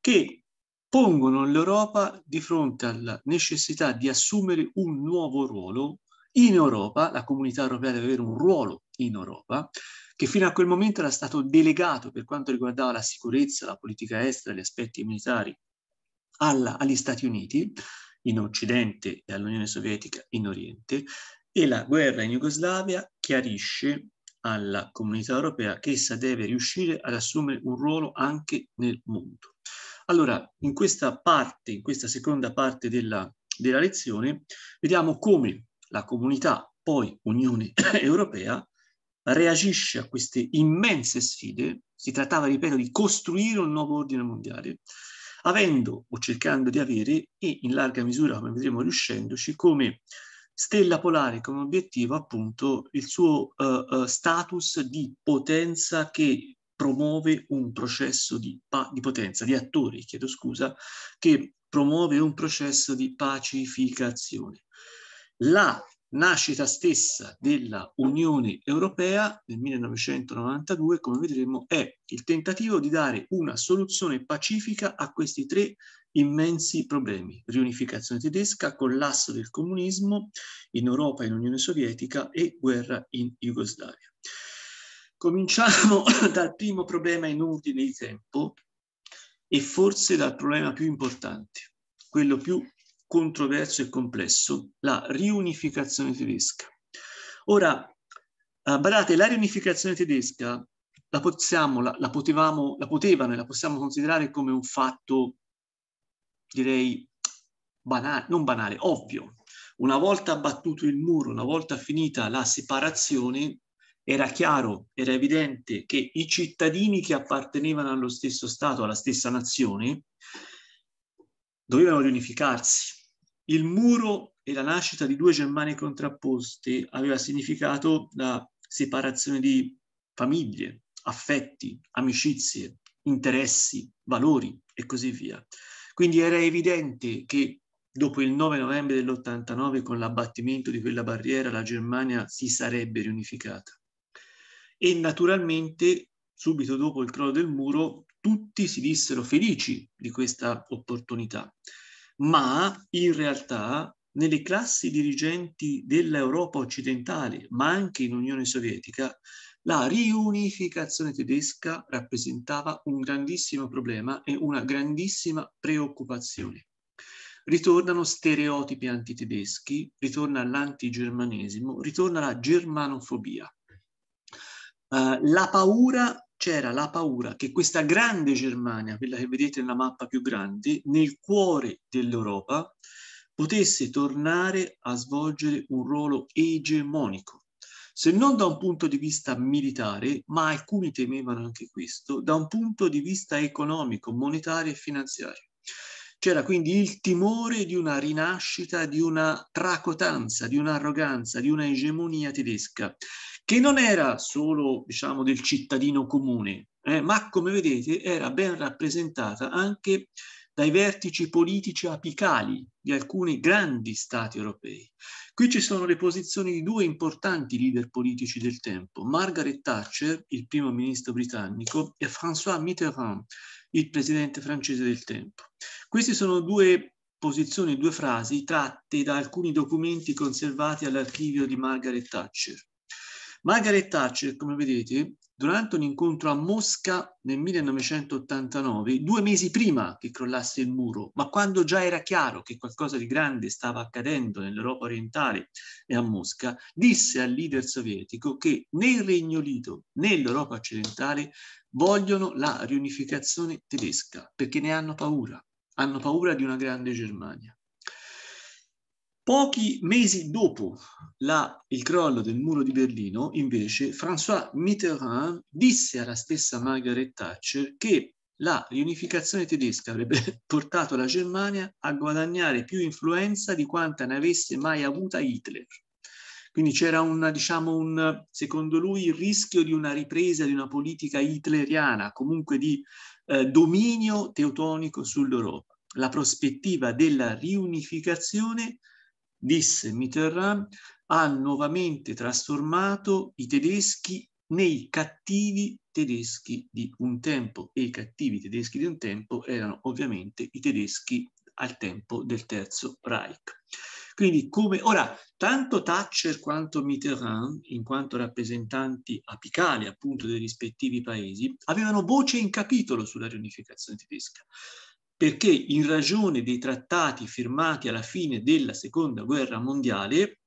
che pongono l'Europa di fronte alla necessità di assumere un nuovo ruolo in Europa, la comunità europea deve avere un ruolo in Europa, che fino a quel momento era stato delegato per quanto riguardava la sicurezza, la politica estera, gli aspetti militari alla, agli Stati Uniti, in Occidente e all'Unione Sovietica in Oriente, e la guerra in Jugoslavia chiarisce alla comunità europea che essa deve riuscire ad assumere un ruolo anche nel mondo. Allora, in questa parte, in questa seconda parte della, della lezione, vediamo come la comunità, poi Unione Europea, reagisce a queste immense sfide, si trattava, ripeto, di costruire un nuovo ordine mondiale, avendo o cercando di avere, e in larga misura, come vedremo, riuscendoci, come stella polare, come obiettivo appunto il suo uh, uh, status di potenza che promuove un processo di, di potenza, di attori, chiedo scusa, che promuove un processo di pacificazione. La nascita stessa della Unione Europea nel 1992, come vedremo, è il tentativo di dare una soluzione pacifica a questi tre immensi problemi. Riunificazione tedesca, collasso del comunismo in Europa e in Unione Sovietica e guerra in Jugoslavia. Cominciamo dal primo problema in ordine di tempo e forse dal problema più importante, quello più controverso e complesso, la riunificazione tedesca. Ora, eh, badate, la riunificazione tedesca la possiamo, la, la, potevamo, la potevano e la possiamo considerare come un fatto, direi, banale, non banale, ovvio. Una volta abbattuto il muro, una volta finita la separazione, era chiaro, era evidente che i cittadini che appartenevano allo stesso Stato, alla stessa nazione, dovevano riunificarsi. Il muro e la nascita di due Germanie contrapposte aveva significato la separazione di famiglie, affetti, amicizie, interessi, valori e così via. Quindi era evidente che dopo il 9 novembre dell'89, con l'abbattimento di quella barriera, la Germania si sarebbe riunificata e naturalmente subito dopo il crollo del muro tutti si dissero felici di questa opportunità, ma in realtà nelle classi dirigenti dell'Europa occidentale, ma anche in Unione Sovietica, la riunificazione tedesca rappresentava un grandissimo problema e una grandissima preoccupazione. Ritornano stereotipi antitedeschi, ritorna l'antigermanesimo, ritorna la germanofobia. Eh, la paura, c'era la paura che questa grande Germania, quella che vedete nella mappa più grande, nel cuore dell'Europa, potesse tornare a svolgere un ruolo egemonico. Se non da un punto di vista militare, ma alcuni temevano anche questo, da un punto di vista economico, monetario e finanziario. C'era quindi il timore di una rinascita, di una tracotanza, di un'arroganza, di una egemonia tedesca, che non era solo, diciamo, del cittadino comune, eh, ma come vedete era ben rappresentata anche dai vertici politici apicali di alcuni grandi stati europei. Qui ci sono le posizioni di due importanti leader politici del tempo, Margaret Thatcher, il primo ministro britannico, e François Mitterrand, il presidente francese del tempo. Queste sono due posizioni, due frasi tratte da alcuni documenti conservati all'archivio di Margaret Thatcher. Margaret Thatcher, come vedete, durante un incontro a Mosca nel 1989, due mesi prima che crollasse il muro, ma quando già era chiaro che qualcosa di grande stava accadendo nell'Europa orientale e a Mosca, disse al leader sovietico che né il Regno Unito né l'Europa occidentale vogliono la riunificazione tedesca perché ne hanno paura, hanno paura di una grande Germania. Pochi mesi dopo la, il crollo del muro di Berlino, invece, François Mitterrand disse alla stessa Margaret Thatcher che la riunificazione tedesca avrebbe portato la Germania a guadagnare più influenza di quanta ne avesse mai avuta Hitler. Quindi c'era una, diciamo, un, secondo lui, il rischio di una ripresa di una politica hitleriana, comunque di eh, dominio teutonico sull'Europa. La prospettiva della riunificazione disse Mitterrand, ha nuovamente trasformato i tedeschi nei cattivi tedeschi di un tempo e i cattivi tedeschi di un tempo erano ovviamente i tedeschi al tempo del Terzo Reich. Quindi come ora, tanto Thatcher quanto Mitterrand, in quanto rappresentanti apicali appunto dei rispettivi paesi, avevano voce in capitolo sulla riunificazione tedesca perché in ragione dei trattati firmati alla fine della Seconda Guerra Mondiale,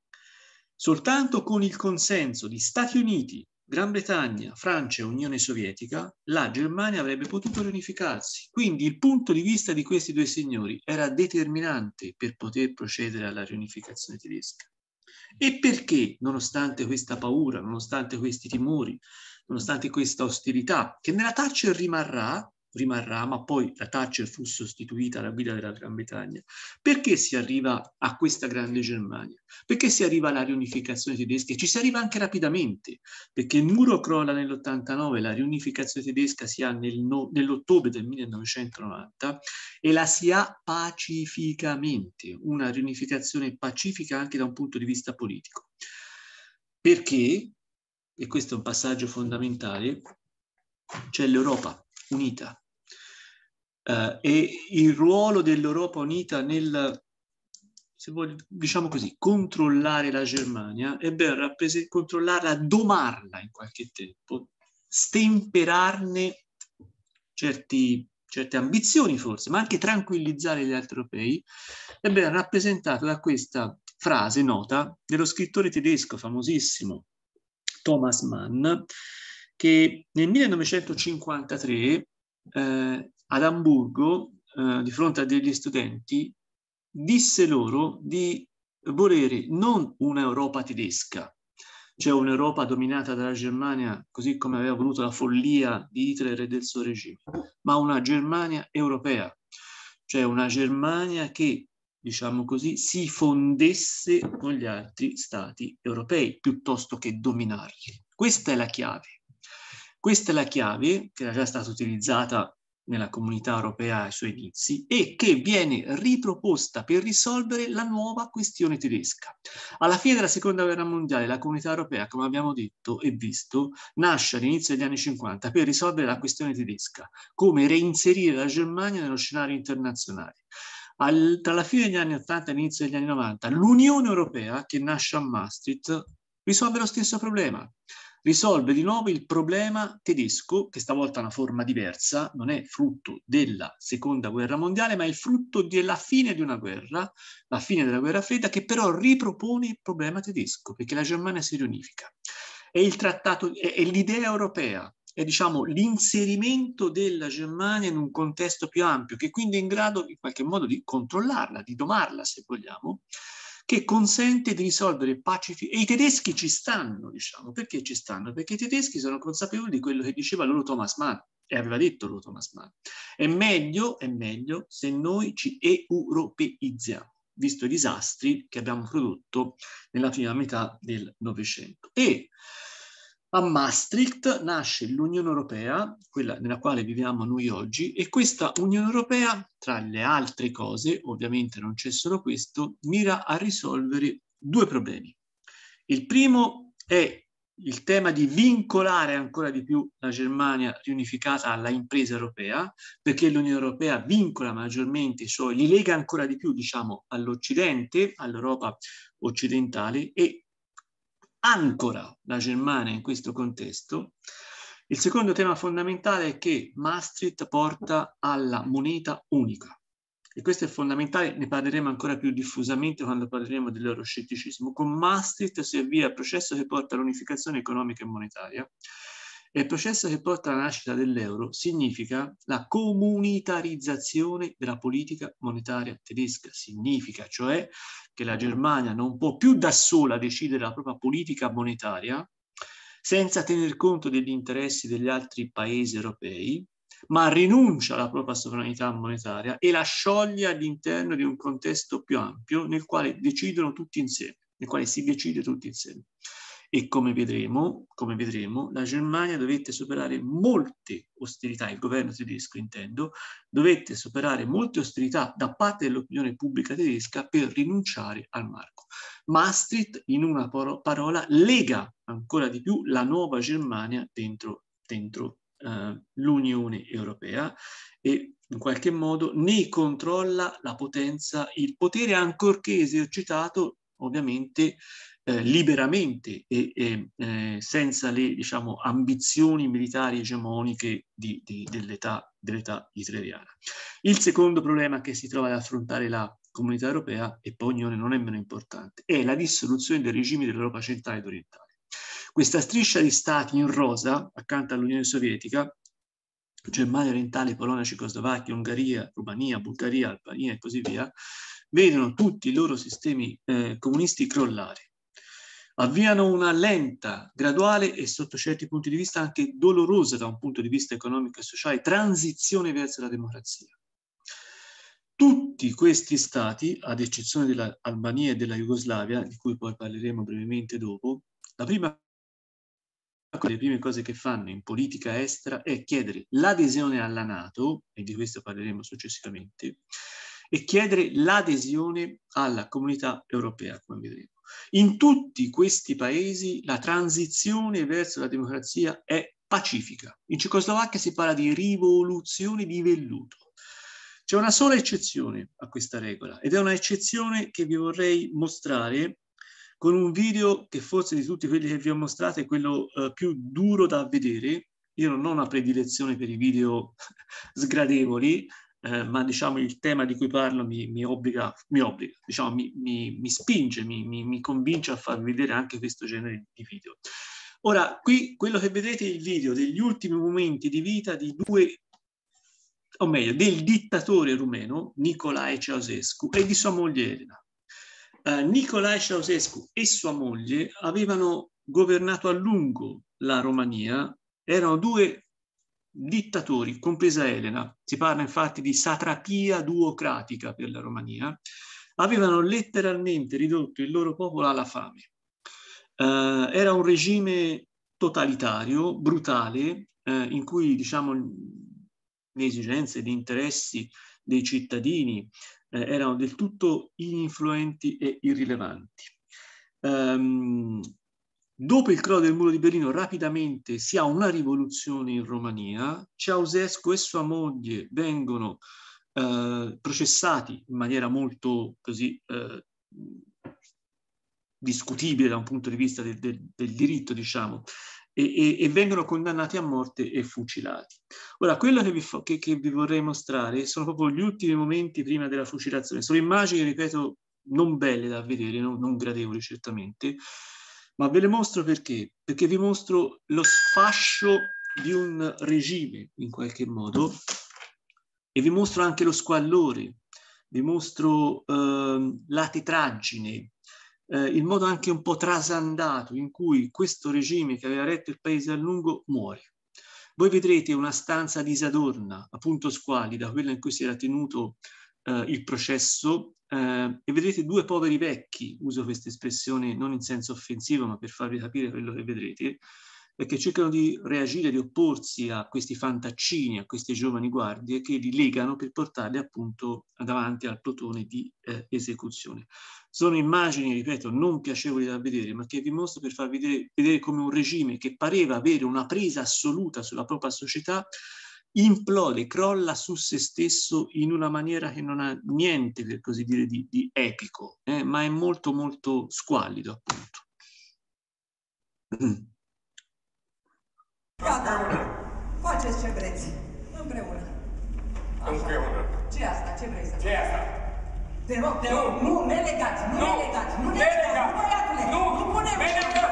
soltanto con il consenso di Stati Uniti, Gran Bretagna, Francia e Unione Sovietica, la Germania avrebbe potuto riunificarsi. Quindi il punto di vista di questi due signori era determinante per poter procedere alla riunificazione tedesca. E perché, nonostante questa paura, nonostante questi timori, nonostante questa ostilità, che nella Thatcher rimarrà, rimarrà, ma poi la Thatcher fu sostituita alla guida della Gran Bretagna. Perché si arriva a questa grande Germania? Perché si arriva alla riunificazione tedesca? E ci si arriva anche rapidamente, perché il muro crolla nell'89, la riunificazione tedesca si ha nel no, nell'ottobre del 1990 e la si ha pacificamente, una riunificazione pacifica anche da un punto di vista politico. Perché, e questo è un passaggio fondamentale, c'è l'Europa unita, eh, e il ruolo dell'Europa unita nel, se voglio, diciamo così, controllare la Germania e ben controllarla, domarla in qualche tempo, stemperarne certi, certe ambizioni forse, ma anche tranquillizzare gli altri europei, è ben rappresentato da questa frase nota dello scrittore tedesco famosissimo Thomas Mann, che nel 1953 eh, ad Amburgo, eh, di fronte a degli studenti, disse loro di volere non un'Europa tedesca, cioè un'Europa dominata dalla Germania, così come aveva voluto la follia di Hitler e del suo regime, ma una Germania europea, cioè una Germania che, diciamo così, si fondesse con gli altri stati europei piuttosto che dominarli. Questa è la chiave. Questa è la chiave che era già stata utilizzata nella comunità europea ai suoi inizi e che viene riproposta per risolvere la nuova questione tedesca. Alla fine della seconda guerra mondiale la comunità europea, come abbiamo detto e visto, nasce all'inizio degli anni 50 per risolvere la questione tedesca, come reinserire la Germania nello scenario internazionale. Al, tra la fine degli anni 80 e l'inizio degli anni 90, l'Unione Europea, che nasce a Maastricht, risolve lo stesso problema risolve di nuovo il problema tedesco, che stavolta ha una forma diversa, non è frutto della seconda guerra mondiale, ma è il frutto della fine di una guerra, la fine della guerra fredda, che però ripropone il problema tedesco, perché la Germania si riunifica. È, trattato, è, è l'idea europea, è diciamo, l'inserimento della Germania in un contesto più ampio, che quindi è in grado in qualche modo di controllarla, di domarla, se vogliamo, che consente di risolvere pacifi. E i tedeschi ci stanno, diciamo, perché ci stanno? Perché i tedeschi sono consapevoli di quello che diceva loro Thomas Mann, e aveva detto loro Thomas Mann. È meglio, è meglio se noi ci europeizziamo visto i disastri che abbiamo prodotto nella prima metà del Novecento. E a Maastricht nasce l'Unione Europea, quella nella quale viviamo noi oggi, e questa Unione Europea, tra le altre cose, ovviamente non c'è solo questo, mira a risolvere due problemi. Il primo è il tema di vincolare ancora di più la Germania riunificata alla impresa europea, perché l'Unione Europea vincola maggiormente i suoi, li lega ancora di più, diciamo, all'Occidente, all'Europa occidentale e ancora la Germania in questo contesto. Il secondo tema fondamentale è che Maastricht porta alla moneta unica. E questo è fondamentale, ne parleremo ancora più diffusamente quando parleremo dell'euroscetticismo. Con Maastricht si avvia il processo che porta all'unificazione economica e monetaria il processo che porta alla nascita dell'euro significa la comunitarizzazione della politica monetaria tedesca, significa cioè che la Germania non può più da sola decidere la propria politica monetaria senza tener conto degli interessi degli altri paesi europei, ma rinuncia alla propria sovranità monetaria e la scioglie all'interno di un contesto più ampio nel quale decidono tutti insieme, nel quale si decide tutti insieme e come vedremo, come vedremo, la Germania dovette superare molte ostilità, il governo tedesco intendo, dovette superare molte ostilità da parte dell'opinione pubblica tedesca per rinunciare al marco. Maastricht, in una parola, lega ancora di più la nuova Germania dentro, dentro eh, l'Unione Europea e in qualche modo ne controlla la potenza, il potere ancorché esercitato ovviamente eh, liberamente e, e eh, senza le diciamo, ambizioni militari egemoniche di, di, dell'età, dell'età hitleriana. Il secondo problema che si trova ad affrontare la comunità europea, e poi ognuno non è meno importante, è la dissoluzione dei regimi dell'Europa centrale ed orientale. Questa striscia di stati in rosa, accanto all'Unione Sovietica, Germania orientale, Polonia, Cecoslovacchia, Ungheria, Romania, Bulgaria, Albania e così via, vedono tutti i loro sistemi eh, comunisti crollare avviano una lenta, graduale e sotto certi punti di vista anche dolorosa da un punto di vista economico e sociale transizione verso la democrazia. Tutti questi stati, ad eccezione dell'Albania e della Jugoslavia, di cui poi parleremo brevemente dopo, la prima le prime cose che fanno in politica estera è chiedere l'adesione alla Nato, e di questo parleremo successivamente, e chiedere l'adesione alla comunità europea, come vedremo. In tutti questi paesi la transizione verso la democrazia è pacifica. In Cecoslovacchia si parla di rivoluzione di velluto. C'è una sola eccezione a questa regola ed è un'eccezione che vi vorrei mostrare con un video che forse di tutti quelli che vi ho mostrato è quello eh, più duro da vedere. Io non ho una predilezione per i video sgradevoli, eh, ma diciamo il tema di cui parlo mi, mi obbliga, mi, obbliga diciamo, mi, mi spinge, mi, convince a far vedere anche questo genere di video. Ora, qui quello che vedete è il video degli ultimi momenti di vita di due, o meglio, del dittatore rumeno Nicolae Ceausescu e di sua moglie Elena. Eh, Nicolae Ceausescu e sua moglie avevano governato a lungo la Romania, erano due dittatori, compresa Elena, si parla infatti di satrapia duocratica per la Romania, avevano letteralmente ridotto il loro popolo alla fame. Eh, era un regime totalitario, brutale, eh, in cui diciamo, le esigenze, gli interessi dei cittadini eh, erano del tutto ininfluenti e irrilevanti. Um, Dopo il crollo del muro di Berlino rapidamente si ha una rivoluzione in Romania, Ceausescu e sua moglie vengono eh, processati in maniera molto così eh, discutibile da un punto di vista del, del, del diritto, diciamo, e, e, e, vengono condannati a morte e fucilati. Ora, quello che vi, fo- che, che vi, vorrei mostrare sono proprio gli ultimi momenti prima della fucilazione. Sono immagini, ripeto, non belle da vedere, non, non gradevoli certamente, ma ve le mostro perché? Perché vi mostro lo sfascio di un regime in qualche modo e vi mostro anche lo squallore, vi mostro eh, la tetraggine, eh, il modo anche un po' trasandato in cui questo regime che aveva retto il paese a lungo muore. Voi vedrete una stanza disadorna, appunto squallida, quella in cui si era tenuto eh, il processo eh, e vedrete due poveri vecchi, uso questa espressione non in senso offensivo ma per farvi capire quello che vedrete, che cercano di reagire, di opporsi a questi fantaccini, a queste giovani guardie che li legano per portarli appunto davanti al plotone di eh, esecuzione. Sono immagini, ripeto, non piacevoli da vedere, ma che vi mostro per farvi vedere, vedere come un regime che pareva avere una presa assoluta sulla propria società implode, crolla su se stesso in una maniera che non ha niente, per così dire, di, di epico, eh, ma è molto molto squallido appunto. Gata, faceți ce vreți, împreună. Așa. Împreună. Ce asta? Ce vrei să faci? Ce asta? Te rog, te rog, nu, nelegat, nu, nu nelegat, nu nelegat, nu, băiatule, nu, nu punem... Vedem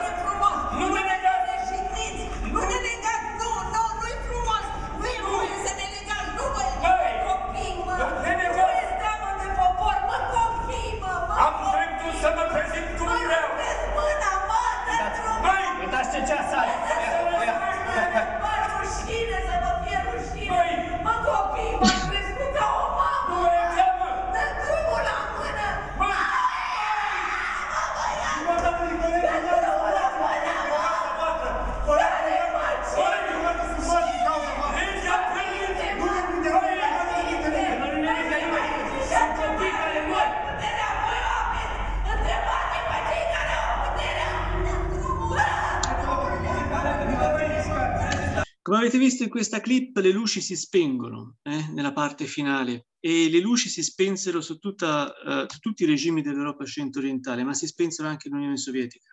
questa clip le luci si spengono eh, nella parte finale e le luci si spensero su, tutta, eh, su tutti i regimi dell'Europa centro-orientale, ma si spensero anche l'Unione Sovietica.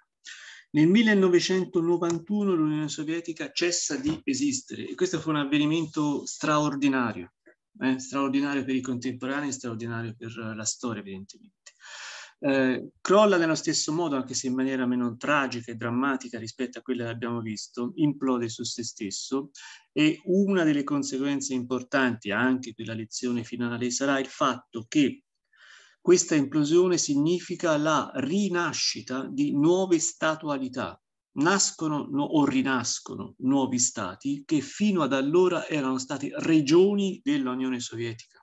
Nel 1991 l'Unione Sovietica cessa di esistere e questo fu un avvenimento straordinario, eh, straordinario per i contemporanei, straordinario per la storia evidentemente eh, crolla nello stesso modo, anche se in maniera meno tragica e drammatica rispetto a quella che abbiamo visto, implode su se stesso e una delle conseguenze importanti anche per la lezione finale sarà il fatto che questa implosione significa la rinascita di nuove statualità. Nascono no, o rinascono nuovi stati che fino ad allora erano stati regioni dell'Unione Sovietica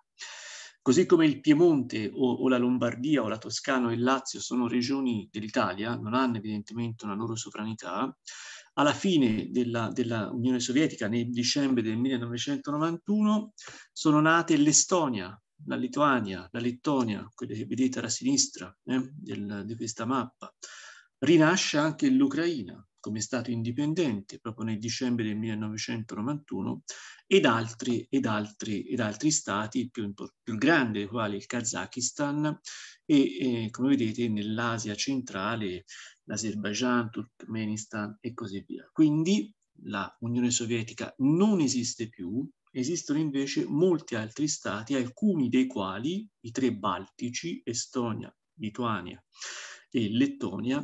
Così come il Piemonte o, o, la Lombardia o la Toscana o il Lazio sono regioni dell'Italia, non hanno evidentemente una loro sovranità, alla fine della, della Unione Sovietica, nel dicembre del 1991, sono nate l'Estonia, la Lituania, la Lettonia, quelle che vedete alla sinistra eh, del, di questa mappa. Rinasce anche l'Ucraina, come Stato indipendente proprio nel dicembre del 1991 ed altri, ed altri, ed altri stati, il più, più grande dei quali il Kazakistan e eh, come vedete nell'Asia centrale l'Azerbaijan, Turkmenistan e così via. Quindi la Unione Sovietica non esiste più, esistono invece molti altri stati, alcuni dei quali, i tre baltici, Estonia, Lituania e Lettonia,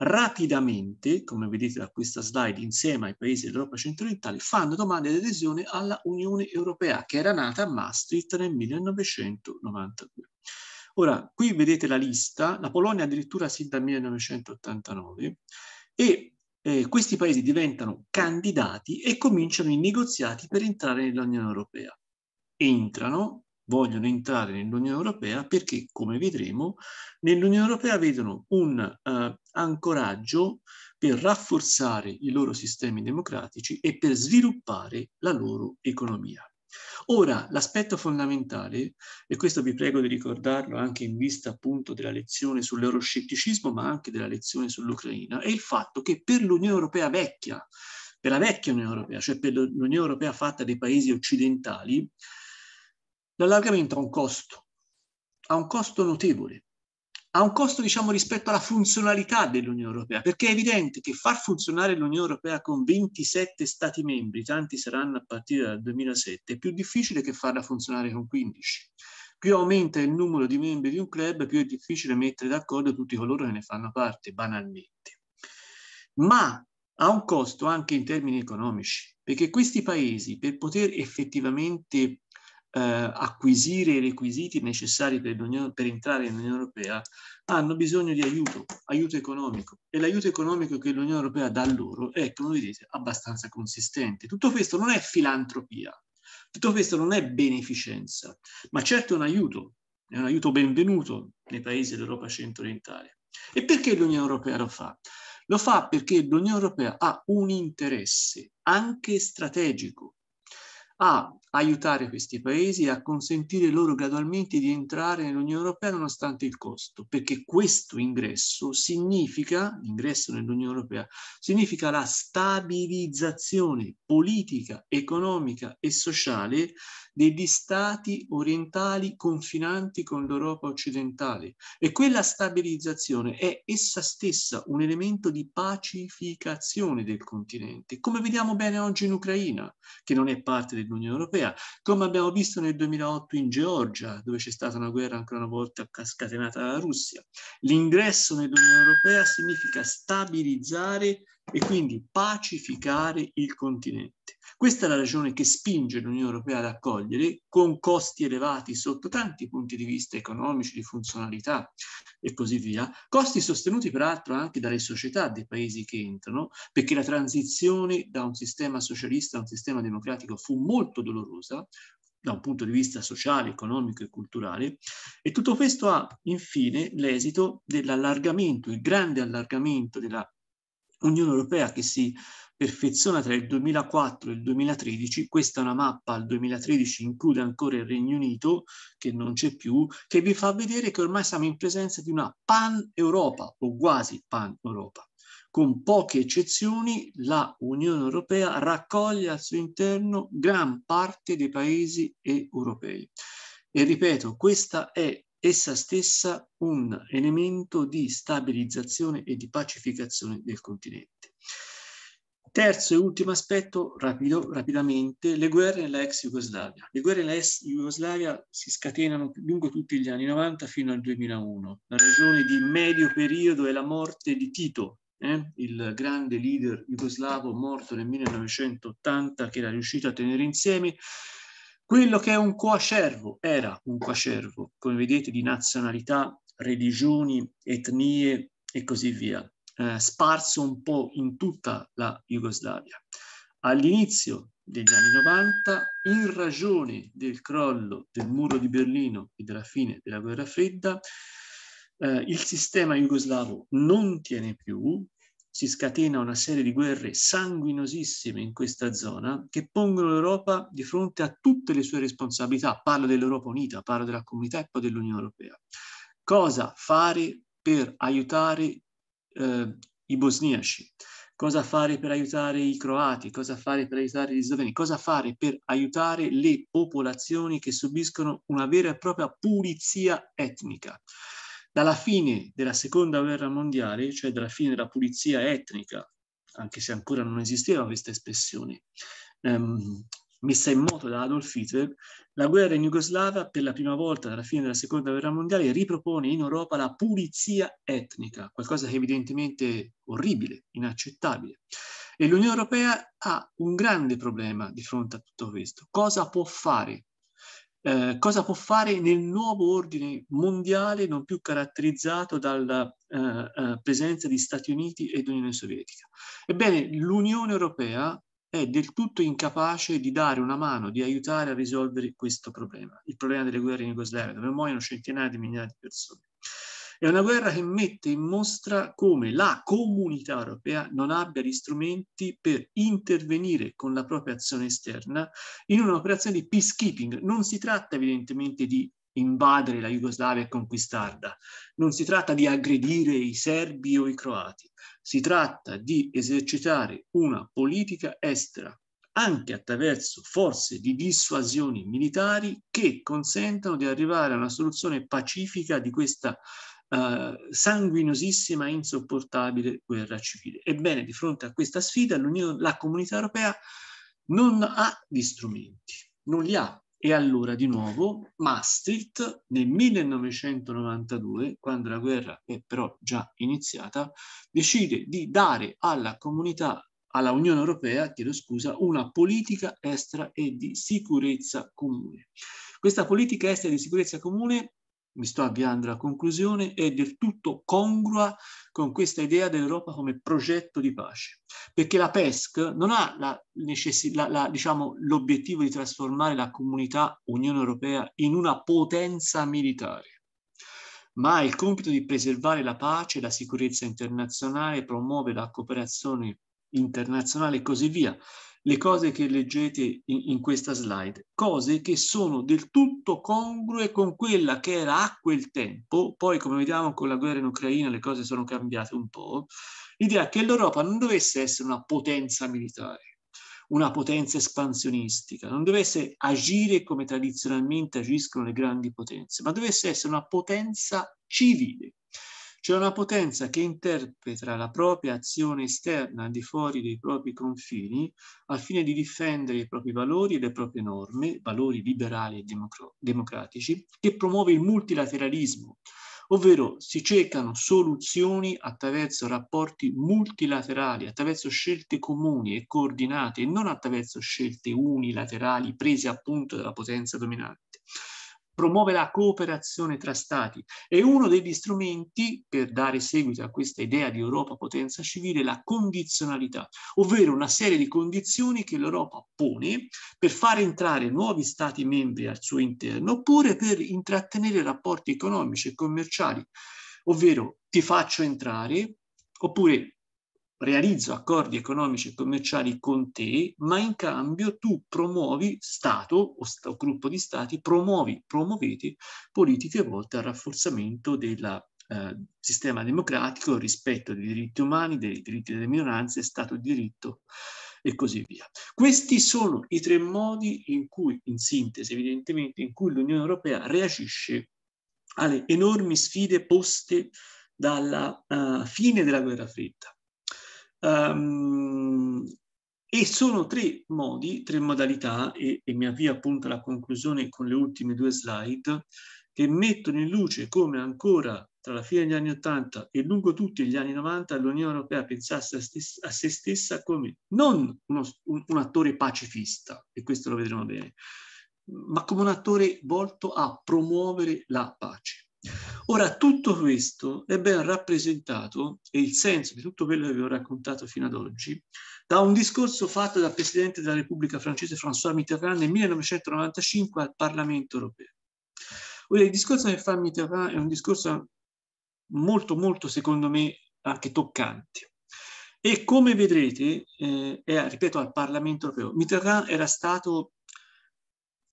rapidamente, come vedete da questa slide, insieme ai paesi dell'Europa centro-orientale, fanno domande di adesione alla Unione Europea, che era nata a Maastricht nel 1992. Ora, qui vedete la lista, la Polonia addirittura sin dal 1989, e eh, questi paesi diventano candidati e cominciano i negoziati per entrare nell'Unione Europea. Entrano, vogliono entrare nell'Unione Europea perché, come vedremo, nell'Unione Europea vedono un eh, ancoraggio per rafforzare i loro sistemi democratici e per sviluppare la loro economia. Ora, l'aspetto fondamentale, e questo vi prego di ricordarlo anche in vista appunto della lezione sull'euroscetticismo, ma anche della lezione sull'Ucraina, è il fatto che per l'Unione Europea vecchia, per la vecchia Unione Europea, cioè per l'Unione Europea fatta dei paesi occidentali, l'allargamento ha un costo, ha un costo notevole, ha un costo diciamo rispetto alla funzionalità dell'Unione Europea, perché è evidente che far funzionare l'Unione Europea con 27 Stati membri, tanti saranno a partire dal 2007, è più difficile che farla funzionare con 15. Più aumenta il numero di membri di un club, più è difficile mettere d'accordo tutti coloro che ne fanno parte, banalmente. Ma ha un costo anche in termini economici, perché questi paesi per poter effettivamente eh, acquisire i requisiti necessari per, per entrare nell'Unione Europea, hanno bisogno di aiuto, aiuto economico. E l'aiuto economico che l'Unione Europea dà loro è, come vedete, abbastanza consistente. Tutto questo non è filantropia, tutto questo non è beneficenza, ma certo è un aiuto, è un aiuto benvenuto nei paesi dell'Europa centro-orientale. E perché l'Unione Europea lo fa? Lo fa perché l'Unione Europea ha un interesse anche strategico a aiutare questi paesi a consentire loro gradualmente di entrare nell'Unione Europea nonostante il costo, perché questo ingresso significa, l'ingresso nell'Unione Europea, significa la stabilizzazione politica, economica e sociale degli stati orientali confinanti con l'Europa occidentale e quella stabilizzazione è essa stessa un elemento di pacificazione del continente, come vediamo bene oggi in Ucraina, che non è parte dell'Unione Europea europea, come abbiamo visto nel 2008 in Georgia, dove c'è stata una guerra ancora una volta scatenata dalla Russia. L'ingresso nell'Unione europea significa stabilizzare e quindi pacificare il continente. Questa è la ragione che spinge l'Unione Europea ad accogliere, con costi elevati sotto tanti punti di vista economici, di funzionalità e così via, costi sostenuti peraltro anche dalle società dei paesi che entrano, perché la transizione da un sistema socialista a un sistema democratico fu molto dolorosa, da un punto di vista sociale, economico e culturale, e tutto questo ha infine l'esito dell'allargamento, il grande allargamento della Unione Europea che si perfeziona tra il 2004 e il 2013, questa è una mappa al 2013, include ancora il Regno Unito, che non c'è più, che vi fa vedere che ormai siamo in presenza di una pan-Europa, o quasi pan-Europa. Con poche eccezioni, la Unione Europea raccoglie al suo interno gran parte dei paesi europei. E ripeto, questa è essa stessa un elemento di stabilizzazione e di pacificazione del continente. Terzo e ultimo aspetto, rapido, rapidamente, le guerre nella ex Jugoslavia. Le guerre nella ex Jugoslavia si scatenano lungo tutti gli anni 90 fino al 2001. La ragione di medio periodo è la morte di Tito, eh? il grande leader jugoslavo morto nel 1980 che era riuscito a tenere insieme quello che è un coacervo, era un coacervo, come vedete, di nazionalità, religioni, etnie e così via, eh, sparso un po' in tutta la Jugoslavia. All'inizio degli anni 90, in ragione del crollo del muro di Berlino e della fine della guerra fredda, eh, il sistema jugoslavo non tiene più, si scatena una serie di guerre sanguinosissime in questa zona che pongono l'Europa di fronte a tutte le sue responsabilità. Parlo dell'Europa Unita, parlo della comunità e poi dell'Unione Europea. Cosa fare per aiutare eh, i bosniaci? Cosa fare per aiutare i croati? Cosa fare per aiutare gli sloveni? Cosa fare per aiutare le popolazioni che subiscono una vera e propria pulizia etnica? Dalla fine della seconda guerra mondiale, cioè dalla fine della pulizia etnica, anche se ancora non esisteva questa espressione, ehm, messa in moto da Adolf Hitler, la guerra in Jugoslavia per la prima volta dalla fine della seconda guerra mondiale ripropone in Europa la pulizia etnica, qualcosa che è evidentemente orribile, inaccettabile. E l'Unione Europea ha un grande problema di fronte a tutto questo. Cosa può fare eh, cosa può fare nel nuovo ordine mondiale non più caratterizzato dalla eh, eh, presenza di Stati Uniti ed Unione Sovietica. Ebbene, l'Unione Europea è del tutto incapace di dare una mano, di aiutare a risolvere questo problema, il problema delle guerre in Jugoslavia, dove muoiono centinaia di migliaia di persone. È una guerra che mette in mostra come la comunità europea non abbia gli strumenti per intervenire con la propria azione esterna in un'operazione di peacekeeping. Non si tratta evidentemente di invadere la Jugoslavia e conquistarla. Non si tratta di aggredire i serbi o i croati, si tratta di esercitare una politica estera anche attraverso forze di dissuasioni militari che consentano di arrivare a una soluzione pacifica di questa eh, sanguinosissima e insopportabile guerra civile. Ebbene, di fronte a questa sfida, la comunità europea non ha gli strumenti, non li ha. E allora, di nuovo, Maastricht nel 1992, quando la guerra è però già iniziata, decide di dare alla comunità alla Unione Europea, chiedo scusa, una politica estera e di sicurezza comune. Questa politica estera e di sicurezza comune mi sto avviando alla conclusione, è del tutto congrua con questa idea dell'Europa come progetto di pace. Perché la PESC non ha la diciamo, l'obiettivo di trasformare la comunità Unione Europea in una potenza militare, ma ha il compito di preservare la pace, la sicurezza internazionale, promuovere la cooperazione internazionale e così via le cose che leggete in, in, questa slide, cose che sono del tutto congrue con quella che era a quel tempo, poi come vediamo con la guerra in Ucraina le cose sono cambiate un po', l'idea che l'Europa non dovesse essere una potenza militare, una potenza espansionistica, non dovesse agire come tradizionalmente agiscono le grandi potenze, ma dovesse essere una potenza civile, c'è una potenza che interpreta la propria azione esterna al di fuori dei propri confini al fine di difendere i propri valori e le proprie norme, valori liberali e democratici, che promuove il multilateralismo, ovvero si cercano soluzioni attraverso rapporti multilaterali, attraverso scelte comuni e coordinate, e non attraverso scelte unilaterali prese appunto dalla potenza dominante promuove la cooperazione tra stati e uno degli strumenti per dare seguito a questa idea di Europa potenza civile è la condizionalità, ovvero una serie di condizioni che l'Europa pone per far entrare nuovi stati membri al suo interno oppure per intrattenere rapporti economici e commerciali, ovvero ti faccio entrare oppure realizzo accordi economici e commerciali con te, ma in cambio tu promuovi, Stato o, sta, o gruppo di Stati, promuovi, promuovete politiche volte al rafforzamento del eh, sistema democratico, rispetto dei diritti umani, dei diritti delle minoranze, Stato di diritto e così via. Questi sono i tre modi in cui, in sintesi evidentemente, in cui l'Unione Europea reagisce alle enormi sfide poste dalla uh, fine della guerra fredda Um, e sono tre modi, tre modalità, e, e mi avvio appunto alla conclusione con le ultime due slide, che mettono in luce come ancora tra la fine degli anni 80 e lungo tutti gli anni 90 l'Unione Europea pensasse a, stessa, a se stessa come non uno, un, un, attore pacifista, e questo lo vedremo bene, ma come un attore volto a promuovere la pace. Ora, tutto questo è ben rappresentato, e il senso di tutto quello che vi ho raccontato fino ad oggi, da un discorso fatto dal Presidente della Repubblica francese François Mitterrand nel 1995 al Parlamento europeo. Ora, il discorso che fa Mitterrand è un discorso molto, molto, secondo me, anche toccante. E come vedrete, eh, è, ripeto, al Parlamento europeo, Mitterrand era stato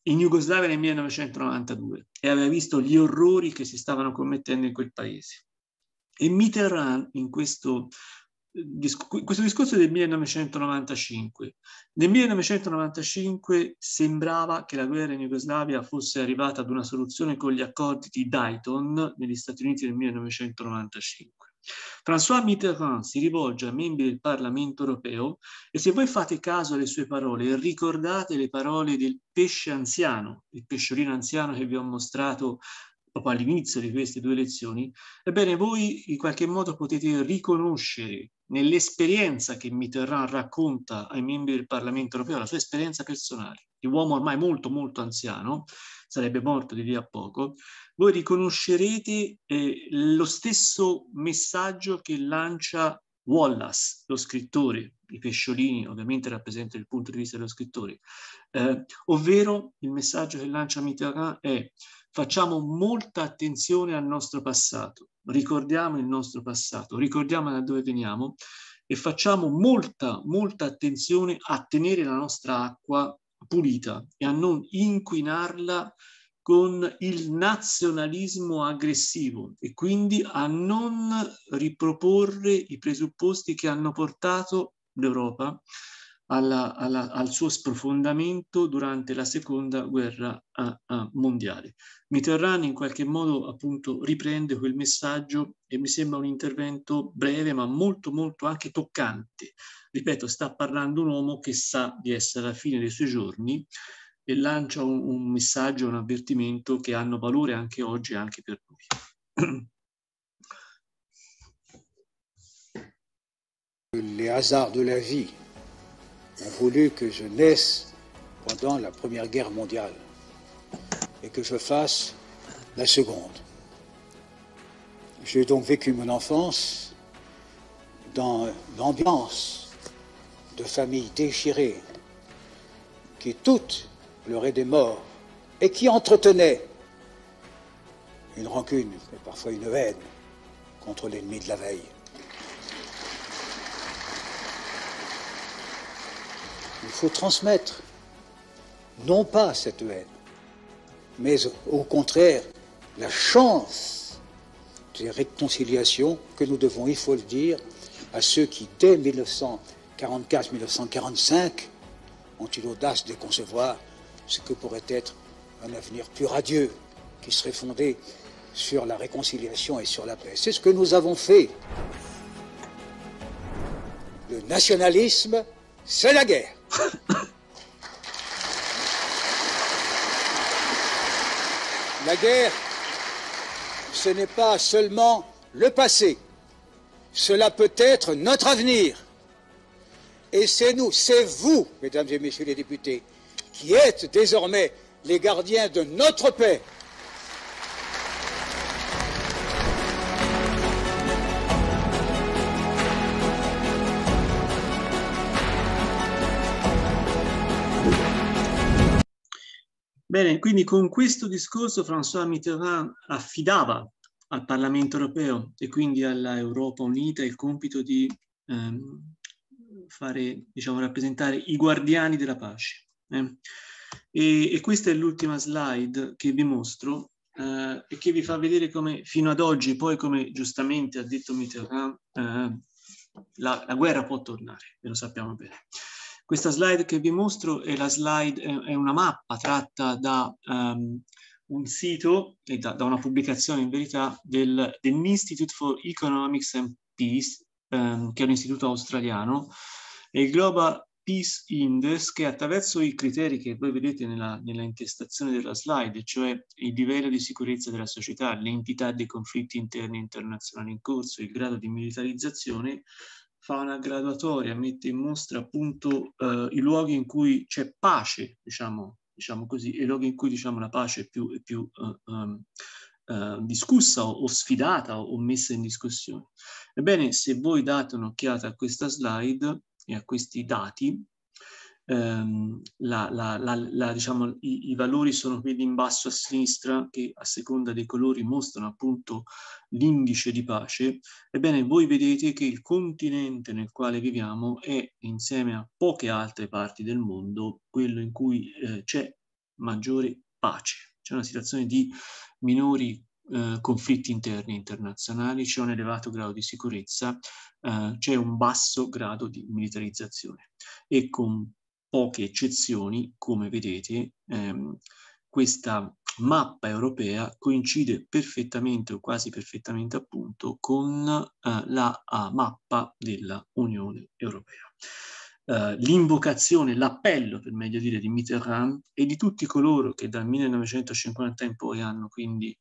in Jugoslavia nel 1992 e aveva visto gli orrori che si stavano commettendo in quel paese. E Mitterrand in questo, eh, questo discorso del 1995. Nel 1995 sembrava che la guerra in Jugoslavia fosse arrivata ad una soluzione con gli accordi di Dayton negli Stati Uniti nel 1995. François Mitterrand si rivolge ai membri del Parlamento europeo e se voi fate caso alle sue parole e ricordate le parole del pesce anziano, il pesciolino anziano che vi ho mostrato proprio all'inizio di queste due lezioni, ebbene voi in qualche modo potete riconoscere nell'esperienza che Mitterrand racconta ai membri del Parlamento europeo, la sua esperienza personale, di uomo ormai molto molto anziano, sarebbe morto di lì a poco, voi riconoscerete eh, lo stesso messaggio che lancia Wallace, lo scrittore, i pesciolini ovviamente rappresentano il punto di vista dello scrittore, eh, ovvero il messaggio che lancia Mitterrand è facciamo molta attenzione al nostro passato, ricordiamo il nostro passato, ricordiamo da dove veniamo e facciamo molta, molta attenzione a tenere la nostra acqua pulita e a non inquinarla con il nazionalismo aggressivo e quindi a non riproporre i presupposti che hanno portato l'Europa alla, alla, al suo sprofondamento durante la seconda guerra a, a mondiale. Mitterrand in qualche modo appunto riprende quel messaggio e mi sembra un intervento breve ma molto molto anche toccante. Ripeto, sta parlando un uomo che sa di essere alla fine dei suoi giorni e lancia un, un un avvertimento che hanno valore anche oggi e anche per Les hasards de la vie ont voulu que je naisse pendant la Première Guerre mondiale et que je fasse la seconde. J'ai donc vécu mon enfance dans l'ambiance de familles déchirées qui toutes pleurait des morts, et qui entretenait une rancune et parfois une haine contre l'ennemi de la veille. Il faut transmettre, non pas cette haine, mais au contraire la chance des réconciliations que nous devons, il faut le dire, à ceux qui, dès 1944-1945, ont eu l'audace de concevoir ce que pourrait être un avenir plus radieux qui serait fondé sur la réconciliation et sur la paix. C'est ce que nous avons fait. Le nationalisme, c'est la guerre. La guerre, ce n'est pas seulement le passé, cela peut être notre avenir. Et c'est nous, c'est vous, mesdames et messieurs les députés, qui êtes désormais les gardiens de notre paix. Bene, quindi con questo discorso François Mitterrand affidava al Parlamento europeo e quindi all'Europa unita il compito di ehm, fare, diciamo, rappresentare i guardiani della pace. Eh. E, e, questa è l'ultima slide che vi mostro eh, e che vi fa vedere come fino ad oggi, poi come giustamente ha detto Mitterrand, eh, la, la, guerra può tornare, e lo sappiamo bene. Questa slide che vi mostro è, slide, è, è una mappa tratta da um, un sito e da, da, una pubblicazione in verità del, dell'Institute for Economics and Peace, um, che è un istituto australiano, e il Global Peace Index che attraverso i criteri che voi vedete nella, nella intestazione della slide, cioè il livello di sicurezza della società, l'entità dei conflitti interni e internazionali in corso, il grado di militarizzazione, fa una graduatoria, mette in mostra appunto eh, i luoghi in cui c'è pace, diciamo, diciamo così, e i luoghi in cui diciamo, la pace è più, è più uh, um, uh, discussa o, o sfidata o, messa in discussione. Ebbene, se voi date un'occhiata a questa slide, e a questi dati, ehm, la, la, la, diciamo, i, i, valori sono quelli in basso a sinistra che a seconda dei colori mostrano appunto l'indice di pace, ebbene voi vedete che il continente nel quale viviamo è insieme a poche altre parti del mondo quello in cui eh, c'è maggiore pace. C'è una situazione di minori eh, conflitti interni internazionali, c'è un elevato grado di sicurezza, eh, c'è un basso grado di militarizzazione e con poche eccezioni, come vedete, ehm, questa mappa europea coincide perfettamente o quasi perfettamente appunto con eh, la mappa della Unione Europea. Uh, l'invocazione, l'appello, per meglio dire, di Mitterrand e di tutti coloro che dal 1950 in poi hanno quindi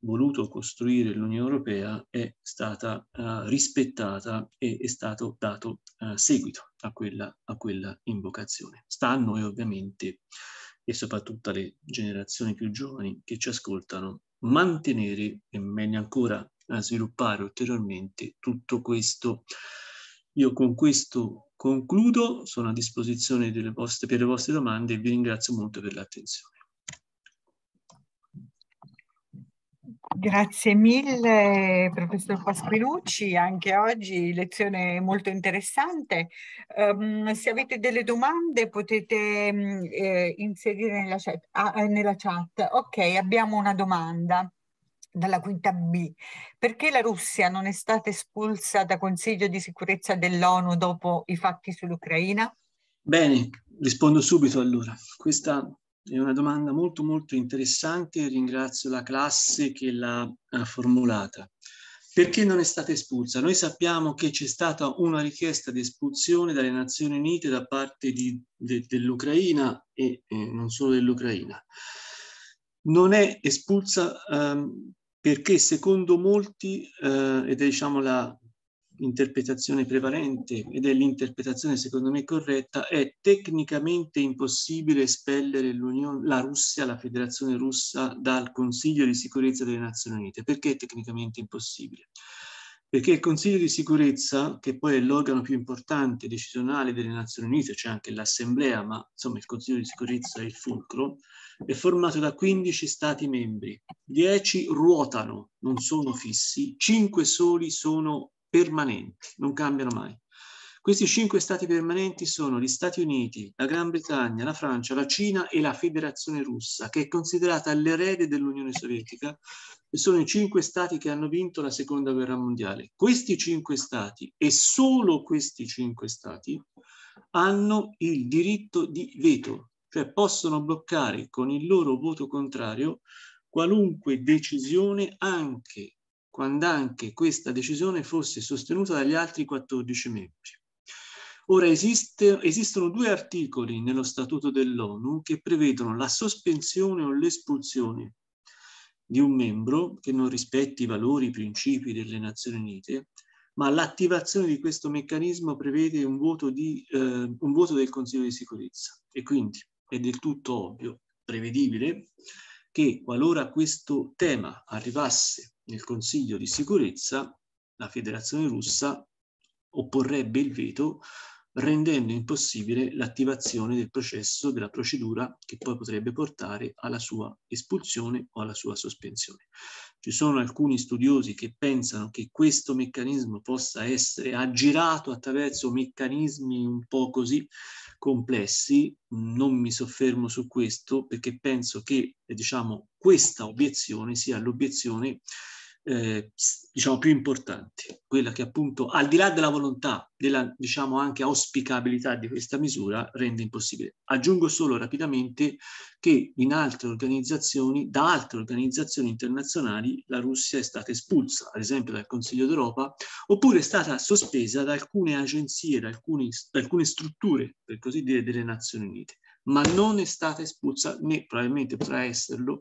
voluto costruire l'Unione Europea è stata uh, rispettata e è stato dato uh, seguito a quella, a quella, invocazione. Sta a noi eh, ovviamente e soprattutto alle generazioni più giovani che ci ascoltano mantenere e meglio ancora sviluppare ulteriormente tutto questo. Io con questo concludo, sono a disposizione vostre, per le vostre domande e vi ringrazio molto per l'attenzione. Grazie mille professor Pasquinucci, anche oggi lezione molto interessante. Um, se avete delle domande potete um, eh, inserire nella chat, ah, nella chat. Ok, abbiamo una domanda dalla quinta B. Perché la Russia non è stata espulsa da Consiglio di sicurezza dell'ONU dopo i fatti sull'Ucraina? Bene, rispondo subito allora. Questa è una domanda molto molto interessante e ringrazio la classe che l'ha formulata. Perché non è stata espulsa? Noi sappiamo che c'è stata una richiesta di espulsione dalle Nazioni Unite da parte de, dell'Ucraina e eh, non solo dell'Ucraina. Non è espulsa ehm, perché secondo molti, eh, ed è diciamo la interpretazione prevalente ed è l'interpretazione secondo me corretta, è tecnicamente impossibile espellere la Russia, la federazione russa dal Consiglio di sicurezza delle Nazioni Unite. Perché è tecnicamente impossibile? Perché il Consiglio di sicurezza, che poi è l'organo più importante decisionale delle Nazioni Unite, c'è cioè anche l'Assemblea, ma insomma il Consiglio di sicurezza è il fulcro, è formato da 15 Stati membri, 10 ruotano, non sono fissi, 5 soli sono permanenti, non cambiano mai. Questi cinque stati permanenti sono gli Stati Uniti, la Gran Bretagna, la Francia, la Cina e la Federazione Russa, che è considerata l'erede dell'Unione Sovietica, e sono i cinque stati che hanno vinto la Seconda Guerra Mondiale. Questi cinque stati, e solo questi cinque stati, hanno il diritto di veto, cioè possono bloccare con il loro voto contrario qualunque decisione anche quando anche questa decisione fosse sostenuta dagli altri 14 membri. Ora esiste, esistono due articoli nello Statuto dell'ONU che prevedono la sospensione o l'espulsione di un membro che non rispetti i valori, i principi delle Nazioni Unite, ma l'attivazione di questo meccanismo prevede un voto, di, eh, un voto del Consiglio di sicurezza e quindi è del tutto ovvio, prevedibile, che qualora questo tema arrivasse nel Consiglio di sicurezza la Federazione russa opporrebbe il veto rendendo impossibile l'attivazione del processo, della procedura che poi potrebbe portare alla sua espulsione o alla sua sospensione. Ci sono alcuni studiosi che pensano che questo meccanismo possa essere aggirato attraverso meccanismi un po' così complessi, non mi soffermo su questo perché penso che diciamo, questa obiezione sia l'obiezione eh, diciamo più importanti, quella che appunto al di là della volontà, della diciamo anche auspicabilità di questa misura rende impossibile. Aggiungo solo rapidamente che in altre organizzazioni, da altre organizzazioni internazionali, la Russia è stata espulsa, ad esempio dal Consiglio d'Europa, oppure è stata sospesa da alcune agenzie, da, alcuni, da alcune strutture, per così dire, delle Nazioni Unite, ma non è stata espulsa né probabilmente potrà esserlo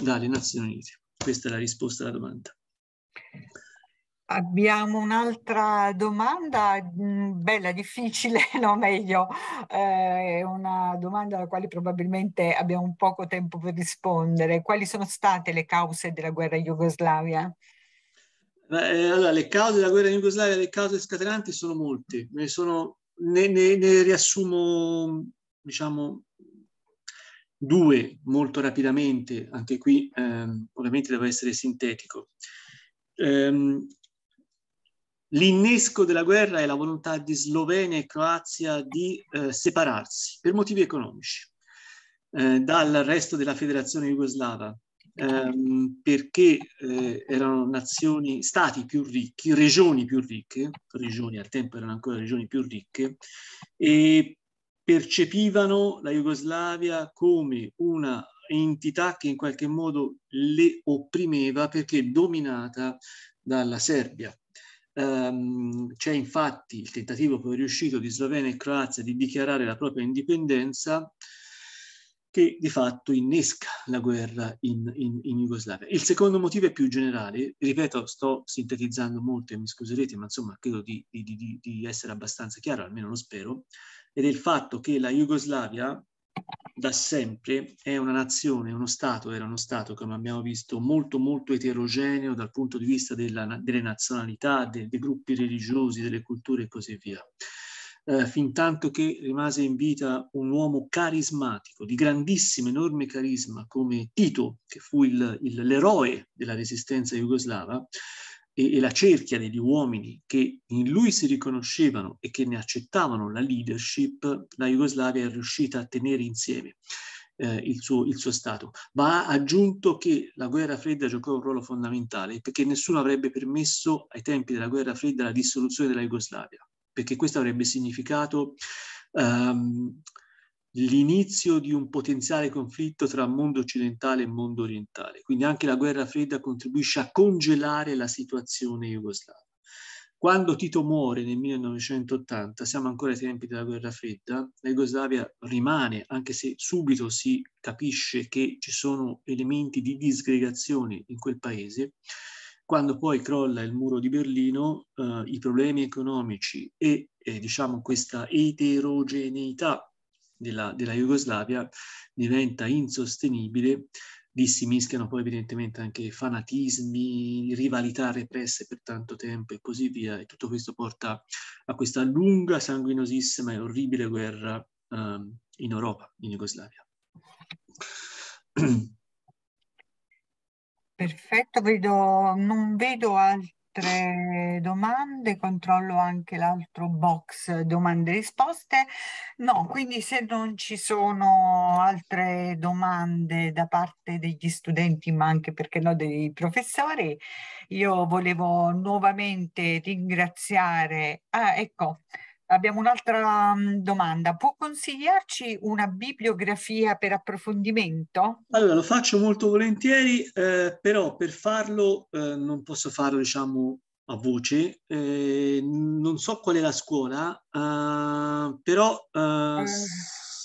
dalle Nazioni Unite. Questa è la risposta alla domanda. Abbiamo un'altra domanda, mm, bella, difficile, no meglio, è eh, una domanda alla quale probabilmente abbiamo poco tempo per rispondere. Quali sono state le cause della guerra in Jugoslavia? Eh, allora, le cause della guerra in Jugoslavia, le cause scatenanti sono molte, ne, sono, ne, ne, ne riassumo diciamo, due molto rapidamente, anche qui eh, ovviamente devo essere sintetico ehm, l'innesco della guerra è la volontà di Slovenia e Croazia di eh, separarsi per motivi economici eh, dal resto della federazione jugoslava ehm, perché eh, erano nazioni, stati più ricchi, regioni più ricche, regioni al tempo erano ancora regioni più ricche, e percepivano la Jugoslavia come una entità che in qualche modo le opprimeva perché dominata dalla Serbia. Um, c'è infatti il tentativo poi riuscito di Slovenia e Croazia di dichiarare la propria indipendenza che di fatto innesca la guerra in, in, in Jugoslavia. Il secondo motivo è più generale, ripeto, sto sintetizzando molto e mi scuserete, ma insomma credo di, di, di, di essere abbastanza chiaro, almeno lo spero, ed è il fatto che la Jugoslavia da sempre è una nazione, uno Stato, era uno Stato, come abbiamo visto, molto molto eterogeneo dal punto di vista della, delle nazionalità, dei, dei, gruppi religiosi, delle culture e così via. Eh, Fintanto che rimase in vita un uomo carismatico, di grandissimo, enorme carisma, come Tito, che fu il, il, l'eroe della resistenza jugoslava, e, e la cerchia degli uomini che in lui si riconoscevano e che ne accettavano la leadership, la Jugoslavia è riuscita a tenere insieme. Eh, il, suo, il, suo, Stato. Ma ha aggiunto che la guerra fredda giocò un ruolo fondamentale perché nessuno avrebbe permesso ai tempi della guerra fredda la dissoluzione della Jugoslavia, perché questo avrebbe significato ehm, l'inizio di un potenziale conflitto tra mondo occidentale e mondo orientale. Quindi anche la guerra fredda contribuisce a congelare la situazione jugoslava. Quando Tito muore nel 1980, siamo ancora ai tempi della guerra fredda, la Jugoslavia rimane, anche se subito si capisce che ci sono elementi di disgregazione in quel paese, quando poi crolla il muro di Berlino, eh, i problemi economici e eh, diciamo questa eterogeneità della, della Jugoslavia diventa insostenibile, lì si mischiano poi evidentemente anche fanatismi, rivalità represse per tanto tempo e così via, e tutto questo porta a questa lunga, sanguinosissima e orribile guerra um, in Europa, in Jugoslavia. Perfetto, vedo, non vedo altri altre domande, controllo anche l'altro box domande e risposte. No, quindi se non ci sono altre domande da parte degli studenti, ma anche perché no dei professori, io volevo nuovamente ringraziare. Ah, ecco. Abbiamo un'altra mm, domanda. Può consigliarci una bibliografia per approfondimento? Allora, lo faccio molto volentieri, eh, però per farlo eh, non posso farlo, diciamo, a voce. Eh, non so qual è la scuola, eh, però eh, eh.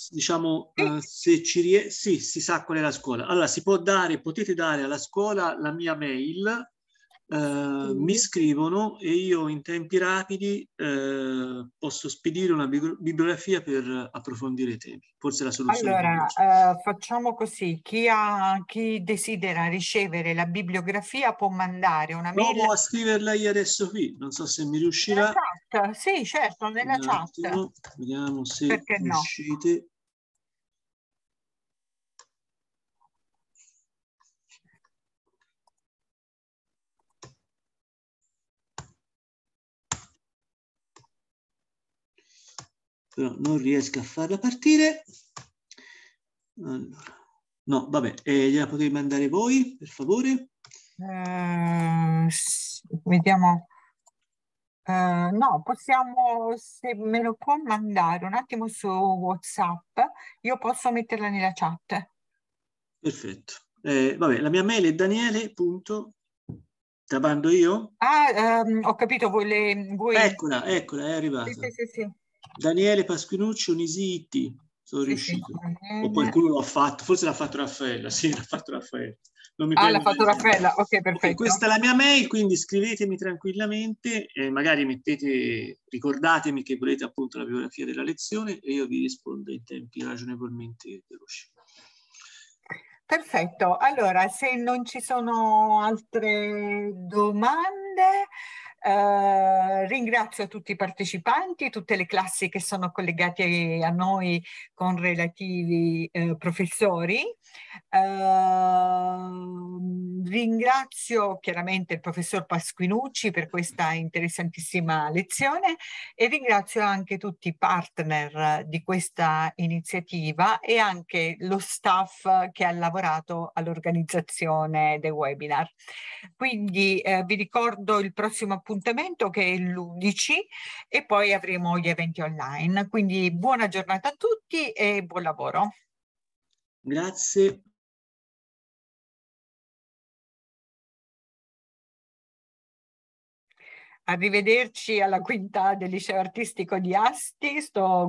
diciamo, sì. uh, se ci rie- sì, si sa qual è la scuola. Allora, si può dare, potete dare alla scuola la mia mail Ehm, mi scrivono e io in tempi rapidi eh, posso spedire una bibliografia per approfondire i temi. Forse la soluzione. Allora, eh, facciamo così, chi, ha, chi, desidera ricevere la bibliografia può mandare una mail. Provo a scriverla io adesso qui, non so se mi riuscirà. Nella chat, sì certo, nella chat. Vediamo se Perché riuscite. No. però non riesco a farla partire. Allora. No, vabbè, eh, gliela potete mandare voi, per favore? Uh, vediamo. Uh, no, possiamo, se me lo può mandare un attimo su WhatsApp, io posso metterla nella chat. Perfetto. Eh, vabbè, la mia mail è daniele. Trabando io? Ah, um, ho capito, voi Voi... Eccola, eccola, è arrivata. Sì, sì, sì. sì. Daniele Pasquinuccio Nisitti, sono riuscito. Sì, o qualcuno l'ha fatto, forse l'ha fatto Raffaella, sì, l'ha fatto Raffaella. ah, l'ha fatto Raffaella, ok, perfetto. Okay, questa è la mia mail, quindi scrivetemi tranquillamente, eh, magari mettete, ricordatemi che volete appunto la biografia della lezione e io vi rispondo in tempi ragionevolmente veloci. Perfetto, allora se non ci sono altre domande... Eh, ringrazio tutti i partecipanti, tutte le classi che sono collegate a noi con relativi eh, professori. Eh, ringrazio chiaramente il professor Pasquinucci per questa interessantissima lezione e ringrazio anche tutti i partner di questa iniziativa e anche lo staff che ha lavorato all'organizzazione del webinar. Quindi eh, vi ricordo il prossimo appuntamento appuntamento che è l'11 e poi avremo gli eventi online. Quindi buona giornata a tutti e buon lavoro. Grazie. Arrivederci alla quinta del liceo artistico di Asti. Sto